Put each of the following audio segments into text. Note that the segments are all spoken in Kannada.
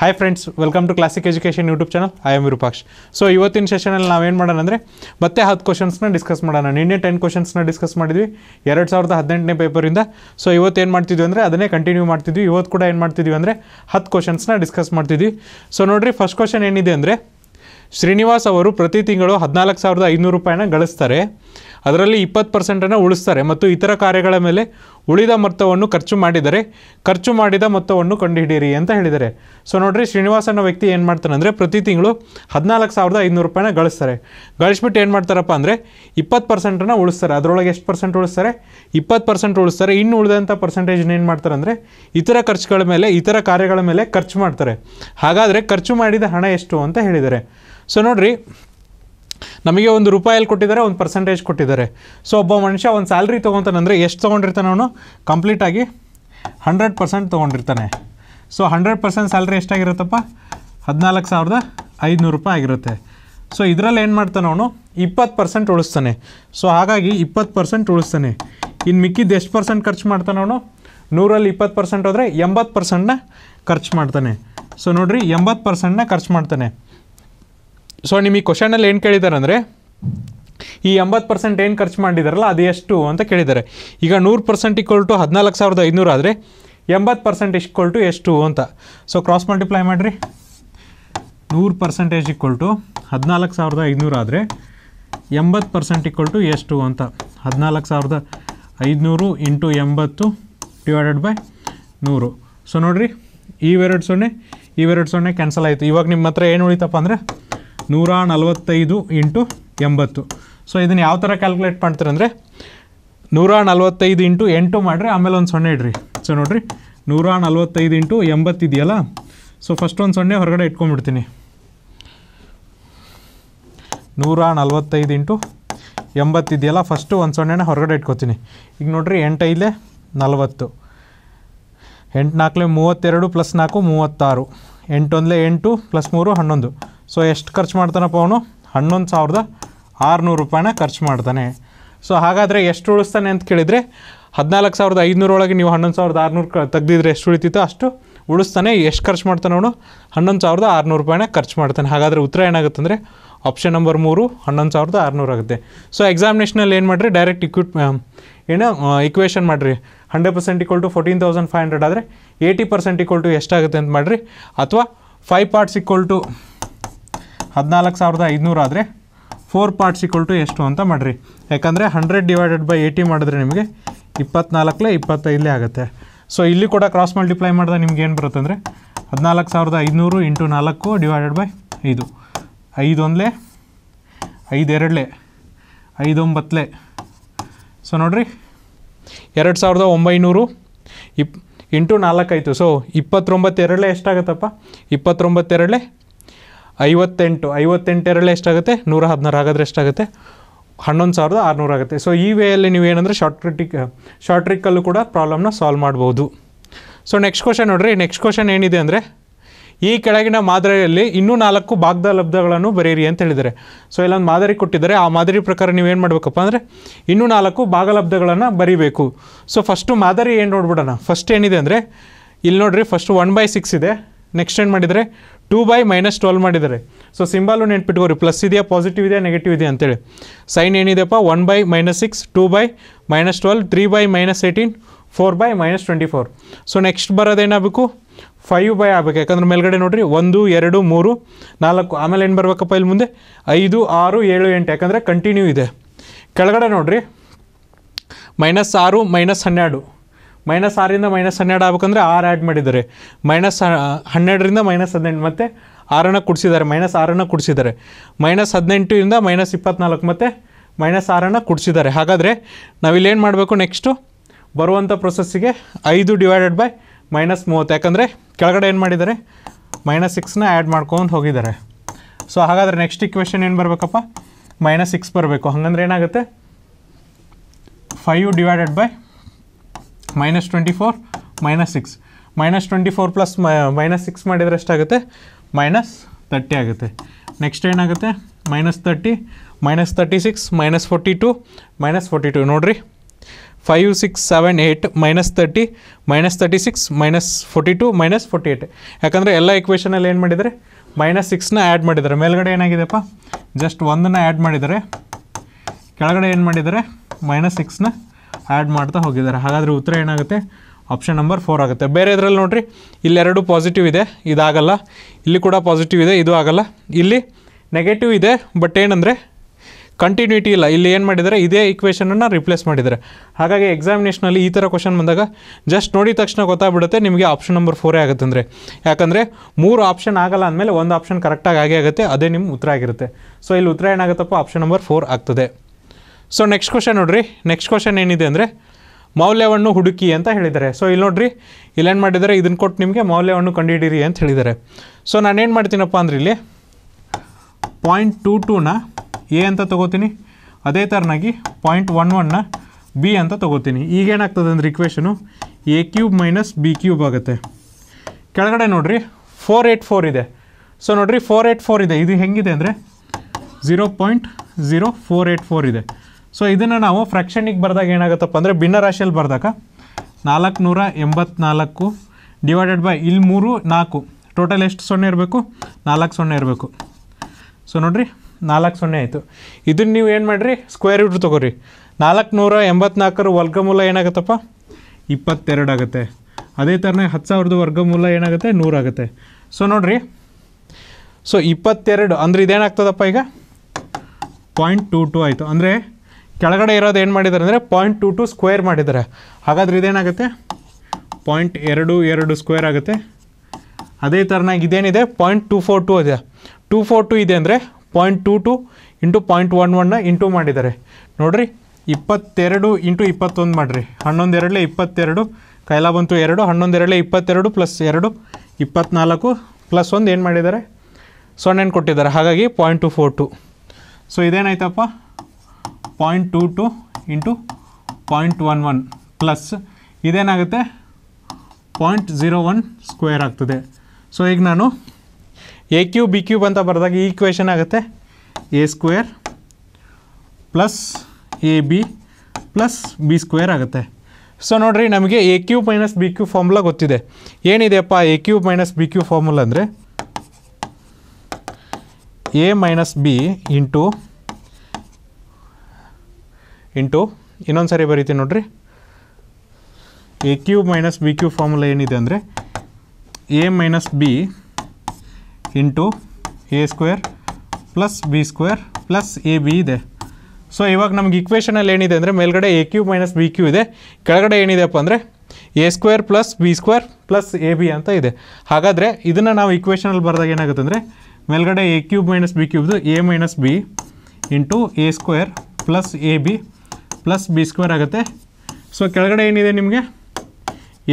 Hi friends welcome to Classic Education YouTube channel I am Virupaksh so ಇವತ್ತಿನ ಸೆಷನಲ್ಲಿ ನಾವೇನು ಮಾಡೋಣ ಅಂದರೆ ಮತ್ತೆ ಹತ್ತು ಕ್ವಶನ್ಸ್ನ ಡಿಸ್ಕಸ್ ಮಾಡೋಣ ನಿನ್ನೆ ಟೆನ್ ಕ್ವಶನ್ಸ್ನ ಡಿಸ್ಕಸ್ ಮಾಡಿದ್ವಿ ಎರಡು ಸಾವಿರದ ಹದಿನೆಂಟನೇ ಪೇಪರಿಂದ ಸೊ ಇವತ್ತು ಏನು ಮಾಡ್ತಿದ್ವಿ ಅಂದರೆ ಅದನ್ನೇ ಕಂಟಿನ್ಯೂ ಮಾಡ್ತಿದ್ವಿ ಇವತ್ತು ಕೂಡ ಏನು ಮಾಡ್ತಿದ್ವಿ ಅಂದರೆ ಹತ್ತು ಕ್ವಶನ್ಸ್ನ ಡಿಸ್ಕಸ್ ಮಾಡ್ತಿದ್ವಿ ಸೊ ನೋಡಿರಿ ಫಸ್ಟ್ ಕ್ವಶನ್ ಏನಿದೆ ಅಂದರೆ ಶ್ರೀನಿವಾಸ್ ಅವರು ಪ್ರತಿ ತಿಂಗಳು ಹದಿನಾಲ್ಕು ಸಾವಿರದ ಐನೂರು ರೂಪಾಯಿನ ಗಳಿಸ್ತಾರೆ ಅದರಲ್ಲಿ ಇಪ್ಪತ್ತು ಪರ್ಸೆಂಟನ್ನು ಉಳಿಸ್ತಾರೆ ಮತ್ತು ಇತರ ಕಾರ್ಯಗಳ ಮೇಲೆ ಉಳಿದ ಮೊತ್ತವನ್ನು ಖರ್ಚು ಮಾಡಿದರೆ ಖರ್ಚು ಮಾಡಿದ ಮೊತ್ತವನ್ನು ಕಂಡುಹಿಡಿಯಿರಿ ಅಂತ ಹೇಳಿದ್ದಾರೆ ಸೊ ನೋಡಿರಿ ಶ್ರೀನಿವಾಸ ಅನ್ನೋ ವ್ಯಕ್ತಿ ಏನು ಮಾಡ್ತಾನೆ ಅಂದರೆ ಪ್ರತಿ ತಿಂಗಳು ಹದಿನಾಲ್ಕು ಸಾವಿರದ ಐನೂರು ರೂಪಾಯಿನ ಗಳಿಸ್ತಾರೆ ಗಳಿಸ್ಬಿಟ್ಟು ಏನು ಮಾಡ್ತಾರಪ್ಪ ಅಂದರೆ ಇಪ್ಪತ್ತು ಪರ್ಸೆಂಟನ್ನು ಉಳಿಸ್ತಾರೆ ಅದರೊಳಗೆ ಎಷ್ಟು ಪರ್ಸೆಂಟ್ ಉಳಿಸ್ತಾರೆ ಇಪ್ಪತ್ತು ಪರ್ಸೆಂಟ್ ಉಳಿಸ್ತಾರೆ ಇನ್ನು ಉಳಿದಂಥ ಪರ್ಸೆಂಟೇಜ್ನ ಏನು ಮಾಡ್ತಾರೆ ಅಂದರೆ ಇತರ ಖರ್ಚುಗಳ ಮೇಲೆ ಇತರ ಕಾರ್ಯಗಳ ಮೇಲೆ ಖರ್ಚು ಮಾಡ್ತಾರೆ ಹಾಗಾದರೆ ಖರ್ಚು ಮಾಡಿದ ಹಣ ಎಷ್ಟು ಅಂತ ಹೇಳಿದ್ದಾರೆ ಸೊ ನೋಡಿರಿ ನಮಗೆ ಒಂದು ರೂಪಾಯಲ್ಲಿ ಕೊಟ್ಟಿದ್ದಾರೆ ಒಂದು ಪರ್ಸೆಂಟೇಜ್ ಕೊಟ್ಟಿದ್ದಾರೆ ಸೊ ಒಬ್ಬ ಮನುಷ್ಯ ಒಂದು ಸ್ಯಾಲ್ರಿ ತೊಗೊತಾನಂದರೆ ಎಷ್ಟು ತೊಗೊಂಡಿರ್ತಾನೆ ಅವನು ಕಂಪ್ಲೀಟಾಗಿ ಹಂಡ್ರೆಡ್ ಪರ್ಸೆಂಟ್ ತೊಗೊಂಡಿರ್ತಾನೆ ಸೊ ಹಂಡ್ರೆಡ್ ಪರ್ಸೆಂಟ್ ಸ್ಯಾಲ್ರಿ ಎಷ್ಟಾಗಿರುತ್ತಪ್ಪ ಹದಿನಾಲ್ಕು ಸಾವಿರದ ಐದುನೂರು ರೂಪಾಯಿ ಆಗಿರುತ್ತೆ ಸೊ ಇದರಲ್ಲಿ ಏನು ಮಾಡ್ತಾನೆ ಅವನು ಇಪ್ಪತ್ತು ಪರ್ಸೆಂಟ್ ಉಳಿಸ್ತಾನೆ ಸೊ ಹಾಗಾಗಿ ಇಪ್ಪತ್ತು ಪರ್ಸೆಂಟ್ ಉಳಿಸ್ತಾನೆ ಇನ್ನು ಮಿಕ್ಕಿದ್ದು ಎಷ್ಟು ಪರ್ಸೆಂಟ್ ಖರ್ಚು ಮಾಡ್ತಾನೆ ಅವನು ನೂರಲ್ಲಿ ಇಪ್ಪತ್ತು ಪರ್ಸೆಂಟ್ ಹೋದರೆ ಎಂಬತ್ತು ಪರ್ಸೆಂಟ್ನ ಖರ್ಚು ಮಾಡ್ತಾನೆ ಸೊ ನೋಡಿರಿ ಎಂಬತ್ತು ಪರ್ಸೆಂಟ್ನ ಖರ್ಚು ಮಾಡ್ತಾನೆ ಸೊ ನಿಮ್ಮ ಈ ಕ್ವಶನಲ್ಲಿ ಏನು ಕೇಳಿದ್ದಾರೆ ಅಂದರೆ ಈ ಎಂಬತ್ತು ಪರ್ಸೆಂಟ್ ಏನು ಖರ್ಚು ಮಾಡಿದಾರಲ್ಲ ಅದು ಎಷ್ಟು ಅಂತ ಕೇಳಿದ್ದಾರೆ ಈಗ ನೂರು ಪರ್ಸೆಂಟ್ ಈಕ್ವಲ್ ಟು ಹದಿನಾಲ್ಕು ಸಾವಿರದ ಐನೂರು ಆದರೆ ಎಂಬತ್ತು ಪರ್ಸೆಂಟ್ ಇಕ್ವಲ್ ಟು ಎಷ್ಟು ಅಂತ ಸೊ ಕ್ರಾಸ್ ಮಲ್ಟಿಪ್ಲೈ ಮಾಡಿರಿ ನೂರು ಪರ್ಸೆಂಟೇಜ್ ಈಕ್ವಲ್ ಟು ಹದಿನಾಲ್ಕು ಸಾವಿರದ ಐನೂರು ಆದರೆ ಎಂಬತ್ತು ಪರ್ಸೆಂಟ್ ಈಕ್ವಲ್ ಟು ಎಷ್ಟು ಅಂತ ಹದಿನಾಲ್ಕು ಸಾವಿರದ ಐದುನೂರು ಇಂಟು ಎಂಬತ್ತು ಡಿವೈಡೆಡ್ ಬೈ ನೂರು ಸೊ ನೋಡಿರಿ ಇವೆರಡು ಸೊನ್ನೆ ಇವೆರಡು ಸೊನ್ನೆ ಕ್ಯಾನ್ಸಲ್ ಆಯಿತು ಇವಾಗ ನಿಮ್ಮ ಹತ್ರ ಏನು ಉಳಿತಪ್ಪ ಅಂದರೆ ನೂರ ನಲವತ್ತೈದು ಇಂಟು ಎಂಬತ್ತು ಸೊ ಇದನ್ನು ಯಾವ ಥರ ಕ್ಯಾಲ್ಕುಲೇಟ್ ಮಾಡ್ತೀರಂದರೆ ನೂರ ನಲವತ್ತೈದು ಇಂಟು ಎಂಟು ಮಾಡಿರಿ ಆಮೇಲೆ ಒಂದು ಸೊನ್ನೆ ಇಡ್ರಿ ಸೊ ನೋಡಿರಿ ನೂರ ನಲವತ್ತೈದು ಇಂಟು ಎಂಬತ್ತಿದೆಯಲ್ಲ ಸೊ ಫಸ್ಟ್ ಒಂದು ಸೊನ್ನೆ ಹೊರಗಡೆ ಇಟ್ಕೊಂಡ್ಬಿಡ್ತೀನಿ ನೂರ ನಲವತ್ತೈದು ಇಂಟು ಎಂಬತ್ತಿದೆಯಲ್ಲ ಫಸ್ಟು ಒಂದು ಸೊನ್ನೆನ ಹೊರಗಡೆ ಇಟ್ಕೋತೀನಿ ಈಗ ನೋಡಿರಿ ಎಂಟೈಲೆ ನಲವತ್ತು ಎಂಟು ನಾಲ್ಕಲೆ ಮೂವತ್ತೆರಡು ಪ್ಲಸ್ ನಾಲ್ಕು ಮೂವತ್ತಾರು ಎಂಟು ಎಂಟೊಂದಲೇ ಎಂಟು ಪ್ಲಸ್ ಮೂರು ಹನ್ನೊಂದು ಸೊ ಎಷ್ಟು ಖರ್ಚು ಮಾಡ್ತಾನಪ್ಪ ಅವನು ಹನ್ನೊಂದು ಸಾವಿರದ ಆರುನೂರು ರೂಪಾಯಿನ ಖರ್ಚು ಮಾಡ್ತಾನೆ ಸೊ ಹಾಗಾದರೆ ಎಷ್ಟು ಉಳಿಸ್ತಾನೆ ಅಂತ ಕೇಳಿದರೆ ಹದಿನಾಲ್ಕು ಸಾವಿರದ ಐದುನೂರೊಳಗೆ ನೀವು ಹನ್ನೊಂದು ಸಾವಿರದ ಆರುನೂರು ಕ ತೆಗ್ದಿದ್ರೆ ಎಷ್ಟು ಉಳಿತಿತ್ತು ಅಷ್ಟು ಉಳಿಸ್ತಾನೆ ಎಷ್ಟು ಖರ್ಚು ಮಾಡ್ತಾನೆ ಅವನು ಹನ್ನೊಂದು ಸಾವಿರದ ಆರುನೂರು ರೂಪಾಯಿನ ಖರ್ಚು ಮಾಡ್ತಾನೆ ಹಾಗಾದರೆ ಉತ್ತರ ಏನಾಗುತ್ತಂದರೆ ಆಪ್ಷನ್ ನಂಬರ್ ಮೂರು ಹನ್ನೊಂದು ಸಾವಿರದ ಆರುನೂರು ಆಗುತ್ತೆ ಸೊ ಎಕ್ಸಾಮಿನೇಷನಲ್ಲಿ ಏನು ಮಾಡಿರಿ ಡೈರೆಕ್ಟ್ ಇಕ್ವಿಟ್ ಏನು ಇಕ್ವೇಷನ್ ಮಾಡಿರಿ hundred percent equal to fourteen thousand five hundred ಆದರೆ ಏಯ್ಟಿ ಪರ್ಸೆಂಟ್ ಈಕ್ವಲ್ ಟು ಎಷ್ಟಾಗುತ್ತೆ ಅಂತ ಮಾಡಿರಿ ಅಥವಾ ಫೈವ್ ಪಾರ್ಟ್ಸ್ ಈಕ್ವಲ್ ಟು ಹದಿನಾಲ್ಕು ಸಾವಿರದ ಐದುನೂರು ಆದರೆ ಫೋರ್ ಪಾರ್ಟ್ಸ್ ಈಕ್ವಲ್ ಟು ಎಷ್ಟು ಅಂತ ಮಾಡಿರಿ ಯಾಕಂದರೆ ಹಂಡ್ರೆಡ್ ಡಿವೈಡೆಡ್ ಬೈ ಏಯ್ಟಿ ಮಾಡಿದ್ರೆ ನಿಮಗೆ ಇಪ್ಪತ್ನಾಲ್ಕಲೇ ಇಪ್ಪತ್ತೈದಲೇ ಆಗುತ್ತೆ ಸೊ ಇಲ್ಲಿ ಕೂಡ ಕ್ರಾಸ್ ಮಲ್ಟಿಪ್ಲೈ ಮಾಡಿದಾಗ ನಿಮ್ಗೆ ಏನು ಬರುತ್ತೆ ಅಂದರೆ ಹದಿನಾಲ್ಕು ಸಾವಿರದ ಐದುನೂರು ಇಂಟು ನಾಲ್ಕು ಡಿವೈಡೆಡ್ ಬೈ ಐದು ಐದೊಂದಲೇ ಐದು ಐದೊಂಬತ್ತಲೆ ಸೊ ನೋಡಿರಿ ಎರಡು ಸಾವಿರದ ಒಂಬೈನೂರು ಇಪ್ ಇಂಟು ನಾಲ್ಕಾಯಿತು ಸೊ ಇಪ್ಪತ್ತೊಂಬತ್ತೆರಡಲೇ ಎಷ್ಟಾಗತ್ತಪ್ಪ ಇಪ್ಪತ್ತೊಂಬತ್ತೆರಳೆ ಐವತ್ತೆಂಟು ಐವತ್ತೆಂಟೆರಳೆ ಎಷ್ಟಾಗುತ್ತೆ ನೂರ ಹದಿನಾರು ಆಗೋದ್ರೆ ಎಷ್ಟಾಗುತ್ತೆ ಹನ್ನೊಂದು ಸಾವಿರದ ಆರುನೂರು ಆಗುತ್ತೆ ಸೊ ಈ ವೇಯಲ್ಲಿ ನೀವೇನಂದರೆ ಶಾರ್ಟ್ ಟ್ರಿಕ್ ಶಾರ್ಟ್ ಟ್ರಿಕ್ಕಲ್ಲೂ ಕೂಡ ಪ್ರಾಬ್ಲಮ್ನ ಸಾಲ್ವ್ ಮಾಡ್ಬೋದು ಸೊ ನೆಕ್ಸ್ಟ್ ಕ್ವಶನ್ ನೋಡಿರಿ ನೆಕ್ಸ್ಟ್ ಕ್ವಶನ್ ಏನಿದೆ ಅಂದರೆ ಈ ಕೆಳಗಿನ ಮಾದರಿಯಲ್ಲಿ ಇನ್ನೂ ನಾಲ್ಕು ಭಾಗದ ಲಬ್ಧಗಳನ್ನು ಬರೆಯಿರಿ ಅಂತ ಹೇಳಿದ್ದಾರೆ ಸೊ ಇಲ್ಲೊಂದು ಮಾದರಿ ಕೊಟ್ಟಿದ್ದಾರೆ ಆ ಮಾದರಿ ಪ್ರಕಾರ ನೀವೇನು ಮಾಡಬೇಕಪ್ಪ ಅಂದರೆ ಇನ್ನೂ ನಾಲ್ಕು ಭಾಗಲಬ್ಧಗಳನ್ನು ಬರೀಬೇಕು ಸೊ ಫಸ್ಟು ಮಾದರಿ ಏನು ನೋಡ್ಬಿಡೋಣ ಫಸ್ಟ್ ಏನಿದೆ ಅಂದರೆ ಇಲ್ಲಿ ನೋಡ್ರಿ ಫಸ್ಟ್ ಒನ್ ಬೈ ಸಿಕ್ಸ್ ಇದೆ ನೆಕ್ಸ್ಟ್ ಏನು ಮಾಡಿದರೆ ಟೂ ಬೈ ಮೈನಸ್ ಟ್ವೆಲ್ ಮಾಡಿದ್ದಾರೆ ಸೊ ಸಿಂಬಾಲು ನೆನ್ಪಿಟ್ಕೋರಿ ಪ್ಲಸ್ ಇದೆಯಾ ಪಾಸಿಟಿವ್ ಇದೆಯಾ ನೆಗೆಟಿವ್ ಇದೆಯಾ ಅಂತೇಳಿ ಸೈನ್ ಏನಿದೆಪ್ಪ one by minus six two by minus twelve three by minus eighteen four by minus twenty four so next ಬರೋದೇನಾಗಬೇಕು ಫೈವ್ ಬೈ ಆಗಬೇಕು ಯಾಕಂದ್ರೆ ಮೇಲ್ಗಡೆ ನೋಡಿರಿ ಒಂದು ಎರಡು ಮೂರು ನಾಲ್ಕು ಆಮೇಲೆ ಏನು ಬರಬೇಕಪ್ಪ ಇಲ್ಲಿ ಮುಂದೆ ಐದು ಆರು ಏಳು ಎಂಟು ಯಾಕಂದರೆ ಕಂಟಿನ್ಯೂ ಇದೆ ಕೆಳಗಡೆ ನೋಡಿರಿ ಮೈನಸ್ ಆರು ಮೈನಸ್ ಹನ್ನೆರಡು ಮೈನಸ್ ಆರಿಂದ ಮೈನಸ್ ಹನ್ನೆರಡು ಆಗ್ಬೇಕಂದ್ರೆ ಆರು ಆ್ಯಡ್ ಮಾಡಿದ್ದಾರೆ ಮೈನಸ್ ಹನ್ನೆರಡರಿಂದ ಮೈನಸ್ ಹದಿನೆಂಟು ಮತ್ತು ಆರನ್ನು ಕುಡಿಸಿದ್ದಾರೆ ಮೈನಸ್ ಆರನ್ನು ಕುಡಿಸಿದ್ದಾರೆ ಮೈನಸ್ ಹದಿನೆಂಟರಿಂದ ಮೈನಸ್ ಇಪ್ಪತ್ನಾಲ್ಕು ಮತ್ತು ಮೈನಸ್ ಆರನ್ನು ಕುಡಿಸಿದ್ದಾರೆ ಹಾಗಾದರೆ ನಾವಿಲ್ಲೇನು ಮಾಡಬೇಕು ನೆಕ್ಸ್ಟು ಬರುವಂಥ ಪ್ರೊಸೆಸ್ಸಿಗೆ ಐದು ಡಿವೈಡೆಡ್ ಬೈ ಮೈನಸ್ ಮೂವತ್ತು ಯಾಕಂದರೆ ಕೆಳಗಡೆ ಏನು ಮಾಡಿದ್ದಾರೆ ಮೈನಸ್ ಸಿಕ್ಸ್ನ ಆ್ಯಡ್ ಮಾಡ್ಕೊಂಡು ಹೋಗಿದ್ದಾರೆ ಸೊ ಹಾಗಾದರೆ ನೆಕ್ಸ್ಟ್ ಇಕ್ವೇಷನ್ ಏನು ಬರಬೇಕಪ್ಪ ಮೈನಸ್ ಸಿಕ್ಸ್ ಬರಬೇಕು ಹಂಗಂದ್ರೆ ಏನಾಗುತ್ತೆ five divided by minus twenty four minus six minus twenty four plus minus six ಮಾಡಿದರೆ ಎಷ್ಟಾಗುತ್ತೆ ಮೈನಸ್ ತರ್ಟಿ ಆಗುತ್ತೆ ನೆಕ್ಸ್ಟ್ ಏನಾಗುತ್ತೆ minus thirty minus thirty six minus forty two minus forty two ನೋಡಿರಿ five six seven eight minus thirty minus thirty six minus forty two minus forty eight ಯಾಕಂದರೆ ಎಲ್ಲ ಇಕ್ವೇಷನಲ್ಲಿ ಏನು ಮಾಡಿದರೆ ಮೈನಸ್ ಸಿಕ್ಸ್ನ ಆ್ಯಡ್ ಮಾಡಿದ್ದಾರೆ ಮೇಲ್ಗಡೆ ಏನಾಗಿದೆಪ್ಪ ಜಸ್ಟ್ ಒಂದನ್ನು ಆ್ಯಡ್ ಮಾಡಿದ್ದಾರೆ ಕೆಳಗಡೆ ಏನು ಮಾಡಿದರೆ ಮೈನಸ್ ಸಿಕ್ಸ್ನ ಆ್ಯಡ್ ಮಾಡ್ತಾ ಹೋಗಿದ್ದಾರೆ ಹಾಗಾದರೆ ಉತ್ತರ ಏನಾಗುತ್ತೆ ಆಪ್ಷನ್ ನಂಬರ್ ಫೋರ್ ಆಗುತ್ತೆ ಬೇರೆ ಇದರಲ್ಲಿ ನೋಡಿರಿ ಇಲ್ಲೆರಡು ಪಾಸಿಟಿವ್ ಇದೆ ಇದಾಗಲ್ಲ ಇಲ್ಲಿ ಕೂಡ ಪಾಸಿಟಿವ್ ಇದೆ ಇದು ಆಗಲ್ಲ ಇಲ್ಲಿ ನೆಗೆಟಿವ್ ಇದೆ ಬಟ್ ಏನಂದರೆ ಕಂಟಿನ್ಯೂಟಿ ಇಲ್ಲ ಇಲ್ಲಿ ಏನು ಮಾಡಿದ್ದಾರೆ ಇದೇ ಇಕ್ವೇಷನನ್ನು ರಿಪ್ಲೇಸ್ ಮಾಡಿದರೆ ಹಾಗಾಗಿ ಎಕ್ಸಾಮಿನೇಷನಲ್ಲಿ ಈ ಥರ ಕ್ವಶನ್ ಬಂದಾಗ ಜಸ್ಟ್ ನೋಡಿದ ತಕ್ಷಣ ಗೊತ್ತಾಗ್ಬಿಡುತ್ತೆ ನಿಮಗೆ ಆಪ್ಷನ್ ನಂಬರ್ ಫೋರೇ ಆಗುತ್ತೆ ಅಂದರೆ ಯಾಕಂದರೆ ಮೂರು ಆಪ್ಷನ್ ಆಗಲ್ಲ ಅಂದಮೇಲೆ ಒಂದು ಆಪ್ಷನ್ ಕರೆಕ್ಟಾಗಿ ಆಗೇ ಆಗುತ್ತೆ ಅದೇ ನಿಮ್ಮ ಉತ್ತರ ಆಗಿರುತ್ತೆ ಸೊ ಇಲ್ಲಿ ಉತ್ತರ ಏನಾಗುತ್ತಪ್ಪ ಆಪ್ಷನ್ ನಂಬರ್ ಫೋರ್ ಆಗ್ತದೆ ಸೊ ನೆಕ್ಸ್ಟ್ ಕ್ವಶನ್ ನೋಡಿರಿ ನೆಕ್ಸ್ಟ್ ಕ್ವಶನ್ ಏನಿದೆ ಅಂದರೆ ಮೌಲ್ಯವನ್ನು ಹುಡುಕಿ ಅಂತ ಹೇಳಿದ್ದಾರೆ ಸೊ ಇಲ್ಲಿ ನೋಡಿರಿ ಇಲ್ಲೇನು ಮಾಡಿದ್ದಾರೆ ಇದನ್ನು ಕೊಟ್ಟು ನಿಮಗೆ ಮೌಲ್ಯವನ್ನು ಕಂಡುಹಿಡೀರಿ ಅಂತ ಹೇಳಿದ್ದಾರೆ ಸೊ ನಾನೇನು ಮಾಡ್ತೀನಪ್ಪ ಅಂದ್ರೆ ಇಲ್ಲಿ ಪಾಯಿಂಟ್ ಟೂ ಟೂನ ಎ ಅಂತ ತೊಗೋತೀನಿ ಅದೇ ಥರನಾಗಿ ಪಾಯಿಂಟ್ ಒನ್ ಒನ್ನ ಬಿ ಅಂತ ತೊಗೋತೀನಿ ಈಗೇನಾಗ್ತದೆ ಅಂದರೆ equation A cube minus B cube ಆಗುತ್ತೆ ಕೆಳಗಡೆ ನೋಡಿರಿ ಫೋರ್ ಏಯ್ಟ್ ಫೋರ್ ಇದೆ ಸೊ ನೋಡಿರಿ ಫೋರ್ ಏಯ್ಟ್ ಫೋರ್ ಇದೆ ಇದು ಹೆಂಗಿದೆ ಅಂದರೆ zero point zero four eight four ಇದೆ ಸೊ ಇದನ್ನು ನಾವು ಫ್ರ್ಯಾಕ್ಷನಿಗೆ ಬರೆದಾಗ ಏನಾಗುತ್ತಪ್ಪ ಅಂದರೆ ಭಿನ್ನರಾಶಿಯಲ್ಲಿ ಬರೆದಾಗ ನಾಲ್ಕುನೂರ ಎಂಬತ್ನಾಲ್ಕು ಡಿವೈಡೆಡ್ ಬೈ ಇಲ್ಲಿ ಮೂರು ನಾಲ್ಕು ಟೋಟಲ್ ಎಷ್ಟು ಸೊನ್ನೆ ಇರಬೇಕು ನಾಲ್ಕು ಸೊನ್ನೆ ಇರಬೇಕು ಸೊ ನೋಡಿರಿ ನಾಲ್ಕು ಸೊನ್ನೆ ಆಯಿತು ಇದನ್ನು ನೀವು ಏನು ಮಾಡಿರಿ ಸ್ಕ್ವೇರ್ ರೂಟ್ ತೊಗೊರಿ ನಾಲ್ಕು ನೂರ ಎಂಬತ್ನಾಲ್ಕರ ವರ್ಗಮೂಲ ಏನಾಗುತ್ತಪ್ಪ ಇಪ್ಪತ್ತೆರಡು ಆಗುತ್ತೆ ಅದೇ ಥರನೇ ಹತ್ತು ಸಾವಿರದ ವರ್ಗಮೂಲ ಏನಾಗುತ್ತೆ ನೂರಾಗುತ್ತೆ ಸೊ ನೋಡಿರಿ ಸೊ ಇಪ್ಪತ್ತೆರಡು ಅಂದರೆ ಇದೇನಾಗ್ತದಪ್ಪ ಈಗ ಪಾಯಿಂಟ್ ಟೂ ಟು ಆಯಿತು ಅಂದರೆ ಕೆಳಗಡೆ ಇರೋದು ಏನು ಮಾಡಿದ್ದಾರೆ ಅಂದರೆ ಪಾಯಿಂಟ್ ಟೂ ಟು ಸ್ಕ್ವೇರ್ ಮಾಡಿದ್ದಾರೆ ಹಾಗಾದ್ರೆ ಇದೇನಾಗುತ್ತೆ ಪಾಯಿಂಟ್ ಎರಡು ಎರಡು ಸ್ಕ್ವೇರ್ ಆಗುತ್ತೆ ಅದೇ ಥರನಾಗಿ ಇದೇನಿದೆ ಪಾಯಿಂಟ್ ಟು ಫೋರ್ ಟು ಇದೆ ಟೂ ಫೋರ್ ಟು ಇದೆ ಅಂದರೆ point two two into point one ಒನ್ನ ಇಂಟು ಮಾಡಿದ್ದಾರೆ ನೋಡಿರಿ ಇಪ್ಪತ್ತೆರಡು ಇಂಟು ಇಪ್ಪತ್ತೊಂದು ಮಾಡಿರಿ ಹನ್ನೊಂದೆರಡಲೇ ಇಪ್ಪತ್ತೆರಡು ಕೈಲ ಬಂತು ಎರಡು ಹನ್ನೊಂದೆರಡಲೇ ಇಪ್ಪತ್ತೆರಡು ಪ್ಲಸ್ ಎರಡು ಇಪ್ಪತ್ನಾಲ್ಕು ಪ್ಲಸ್ ಒಂದು ಏನು ಮಾಡಿದ್ದಾರೆ ಸೊನ್ನೆ ಕೊಟ್ಟಿದ್ದಾರೆ ಹಾಗಾಗಿ point two four two so ಇದೇನಾಯ್ತಪ್ಪ point two two into point one one plus ಇದೇನಾಗುತ್ತೆ ಪಾಯಿಂಟ್ ಜೀರೋ ಒನ್ ಸ್ಕ್ವೇರ್ ಆಗ್ತದೆ ಸೊ ಈಗ ನಾನು ಎ ಕ್ಯೂ ಬಿ ಕ್ಯೂಬ್ ಅಂತ ಬರೆದಾಗ ಈ ಕ್ವೇಶನ್ ಆಗುತ್ತೆ A square plus A B plus B square ಆಗುತ್ತೆ ಸೊ ನೋಡಿರಿ ನಮಗೆ A cube minus B cube formula ಗೊತ್ತಿದೆ ಏನಿದೆಯಪ್ಪ A cube minus B cube formula ಅಂದರೆ A minus B into into ಇನ್ನೊಂದು ಸಾರಿ ಬರೀತೀನಿ ನೋಡಿರಿ A cube minus B cube formula ಏನಿದೆ ಅಂದರೆ A minus B into A square plus B square plus A B ಇದೆ ಸೊ ಇವಾಗ ನಮ್ಗೆ ಇಕ್ವೇಷನಲ್ಲಿ ಏನಿದೆ ಅಂದರೆ ಮೇಲ್ಗಡೆ A cube minus B cube ಇದೆ ಕೆಳಗಡೆ ಏನಿದೆಪ್ಪ ಅಂದರೆ A square plus B square plus A B ಅಂತ ಇದೆ ಹಾಗಾದರೆ ಇದನ್ನು ನಾವು ಇಕ್ವೇಷನಲ್ಲಿ ಬರೆದಾಗ ಏನಾಗುತ್ತೆ ಅಂದರೆ ಮೇಲ್ಗಡೆ ಎ ಕ್ಯೂಬ್ ಮೈನಸ್ ಬಿ ಕ್ಯೂಬ್ದು A minus B into A square plus A B plus B square ಆಗುತ್ತೆ ಸೊ ಕೆಳಗಡೆ ಏನಿದೆ ನಿಮಗೆ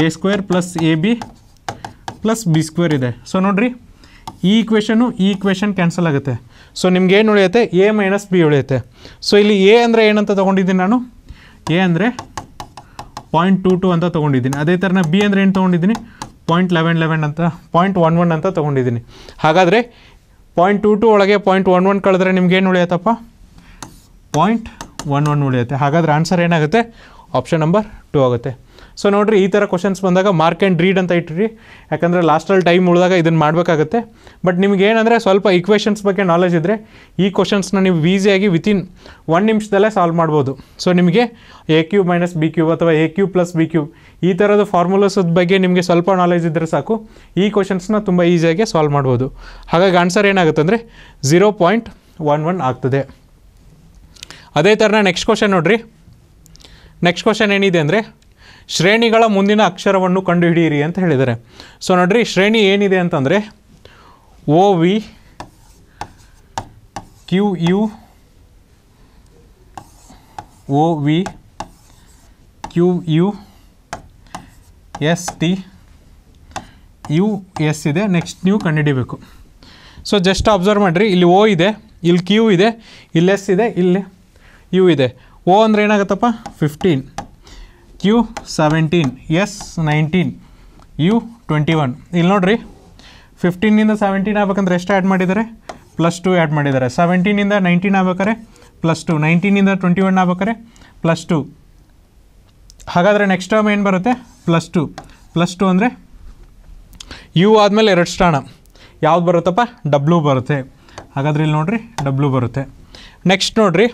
A square plus A B plus B square ಇದೆ ಸೊ ನೋಡಿರಿ ಈ ಕ್ವೆಶನು ಈ ಕ್ವೆಶನ್ ಕ್ಯಾನ್ಸಲ್ ಆಗುತ್ತೆ ಸೊ ನಿಮ್ಗೆ ಏನು ಉಳಿಯುತ್ತೆ ಎ ಮೈನಸ್ ಬಿ ಉಳಿಯುತ್ತೆ ಸೊ ಇಲ್ಲಿ ಎ ಅಂದರೆ ಏನಂತ ತೊಗೊಂಡಿದ್ದೀನಿ ನಾನು ಎ ಅಂದರೆ ಪಾಯಿಂಟ್ ಟು ಟು ಅಂತ ತೊಗೊಂಡಿದ್ದೀನಿ ಅದೇ ಥರನ ಬಿ ಅಂದರೆ ಏನು ತೊಗೊಂಡಿದ್ದೀನಿ ಪಾಯಿಂಟ್ ಲೆವೆನ್ ಲೆವೆನ್ ಅಂತ ಪಾಯಿಂಟ್ ಒನ್ ಒನ್ ಅಂತ ತೊಗೊಂಡಿದ್ದೀನಿ ಹಾಗಾದರೆ ಪಾಯಿಂಟ್ ಟು ಟು ಒಳಗೆ ಪಾಯಿಂಟ್ ಒನ್ ಒನ್ ಕಳೆದ್ರೆ ನಿಮ್ಗೆ ಏನು ಉಳಿಯುತ್ತಪ್ಪ ಪಾಯಿಂಟ್ ಒನ್ ಒನ್ ಉಳಿಯುತ್ತೆ ಹಾಗಾದರೆ ಆನ್ಸರ್ ಏನಾಗುತ್ತೆ ಆಪ್ಷನ್ ನಂಬರ್ ಟು ಆಗುತ್ತೆ ಸೊ ನೋಡಿರಿ ಈ ಥರ ಕ್ವಶನ್ಸ್ ಬಂದಾಗ ಮಾರ್ಕ್ ಆ್ಯಂಡ್ ರೀಡ್ ಅಂತ ಇಟ್ಟಿರಿ ಯಾಕಂದರೆ ಲಾಸ್ಟಲ್ಲಿ ಟೈಮ್ ಉಳಿದಾಗ ಇದನ್ನು ಮಾಡಬೇಕಾಗುತ್ತೆ ಬಟ್ ನಿಮ್ಗೆ ಏನಂದರೆ ಸ್ವಲ್ಪ ಇಕ್ವೇಷನ್ಸ್ ಬಗ್ಗೆ ನಾಲೆಜ್ ಇದ್ದರೆ ಈ ಕ್ವಶನ್ಸ್ನ ನೀವು ಈಸಿಯಾಗಿ ವಿತಿನ್ ಒನ್ ನಿಮಿಷದಲ್ಲೇ ಸಾಲ್ವ್ ಮಾಡ್ಬೋದು ಸೊ ನಿಮಗೆ A cube minus B cube ಅಥವಾ A cube plus B cube ಈ ಥರದ ಫಾರ್ಮುಲಾಸ್ ಬಗ್ಗೆ ನಿಮಗೆ ಸ್ವಲ್ಪ ನಾಲೆಜ್ ಇದ್ದರೆ ಸಾಕು ಈ ಕ್ವಶನ್ಸ್ನ ತುಂಬ ಈಸಿಯಾಗಿ ಸಾಲ್ವ್ ಮಾಡ್ಬೋದು ಹಾಗಾಗಿ ಆನ್ಸರ್ ಏನಾಗುತ್ತೆ ಅಂದರೆ ಝೀರೋ ಪಾಯಿಂಟ್ ಒನ್ ಒನ್ ಆಗ್ತದೆ ಅದೇ ಥರನ ನೆಕ್ಸ್ಟ್ ಕ್ವಶನ್ ನೋಡಿರಿ ನೆಕ್ಸ್ಟ್ ಕ್ವಶನ್ ಏನಿದೆ ಅಂದರೆ ಶ್ರೇಣಿಗಳ ಮುಂದಿನ ಅಕ್ಷರವನ್ನು ಕಂಡುಹಿಡಿಯಿರಿ ಅಂತ ಹೇಳಿದ್ದಾರೆ ಸೊ ನೋಡ್ರಿ ಶ್ರೇಣಿ ಏನಿದೆ ಅಂತಂದರೆ O V Q U O V Q U S T U S ಇದೆ ನೆಕ್ಸ್ಟ್ ನೀವು ಕಂಡುಹಿಡಿಬೇಕು ಸೊ ಜಸ್ಟ್ ಅಬ್ಸರ್ವ್ ಮಾಡಿರಿ ಇಲ್ಲಿ ಓ ಇದೆ ಇಲ್ಲಿ ಕ್ಯೂ ಇದೆ ಇಲ್ಲಿ ಎಸ್ ಇದೆ ಇಲ್ಲಿ ಯು ಇದೆ ಓ ಅಂದರೆ ಏನಾಗುತ್ತಪ್ಪ fifteen Q seventeen S nineteen U twenty one ಇಲ್ಲಿ ನೋಡಿರಿ ಫಿಫ್ಟೀನಿಂದ ಸೆವೆಂಟೀನ್ ಆಗ್ಬೇಕಂದ್ರೆ ಎಷ್ಟು ಆ್ಯಡ್ ಮಾಡಿದ್ದಾರೆ ಪ್ಲಸ್ ಟು ಆ್ಯಡ್ ಮಾಡಿದ್ದಾರೆ ಸೆವೆಂಟೀನಿಂದ ನೈನ್ಟೀನ್ ಆಗ್ಬೇಕಾರೆ ಪ್ಲಸ್ ಟು ನೈನ್ಟೀನಿಂದ ಟ್ವೆಂಟಿ ಒನ್ ಆಗ್ಬೇಕಾರೆ ಪ್ಲಸ್ ಟು ಹಾಗಾದರೆ ನೆಕ್ಸ್ಟ್ ಟರ್ಮ್ ಏನು ಬರುತ್ತೆ ಪ್ಲಸ್ ಟು ಪ್ಲಸ್ ಟು ಅಂದರೆ ಯು ಆದಮೇಲೆ ಎರಡು ಸ್ಟಾಣ ಯಾವ್ದು ಬರುತ್ತಪ್ಪ ಡಬ್ಲ್ಯೂ ಬರುತ್ತೆ ಹಾಗಾದ್ರೆ ಇಲ್ಲಿ ನೋಡಿರಿ ಡಬ್ಲ್ಯೂ ಬರುತ್ತೆ ನೆಕ್ಸ್ಟ್ ನೋಡಿರಿ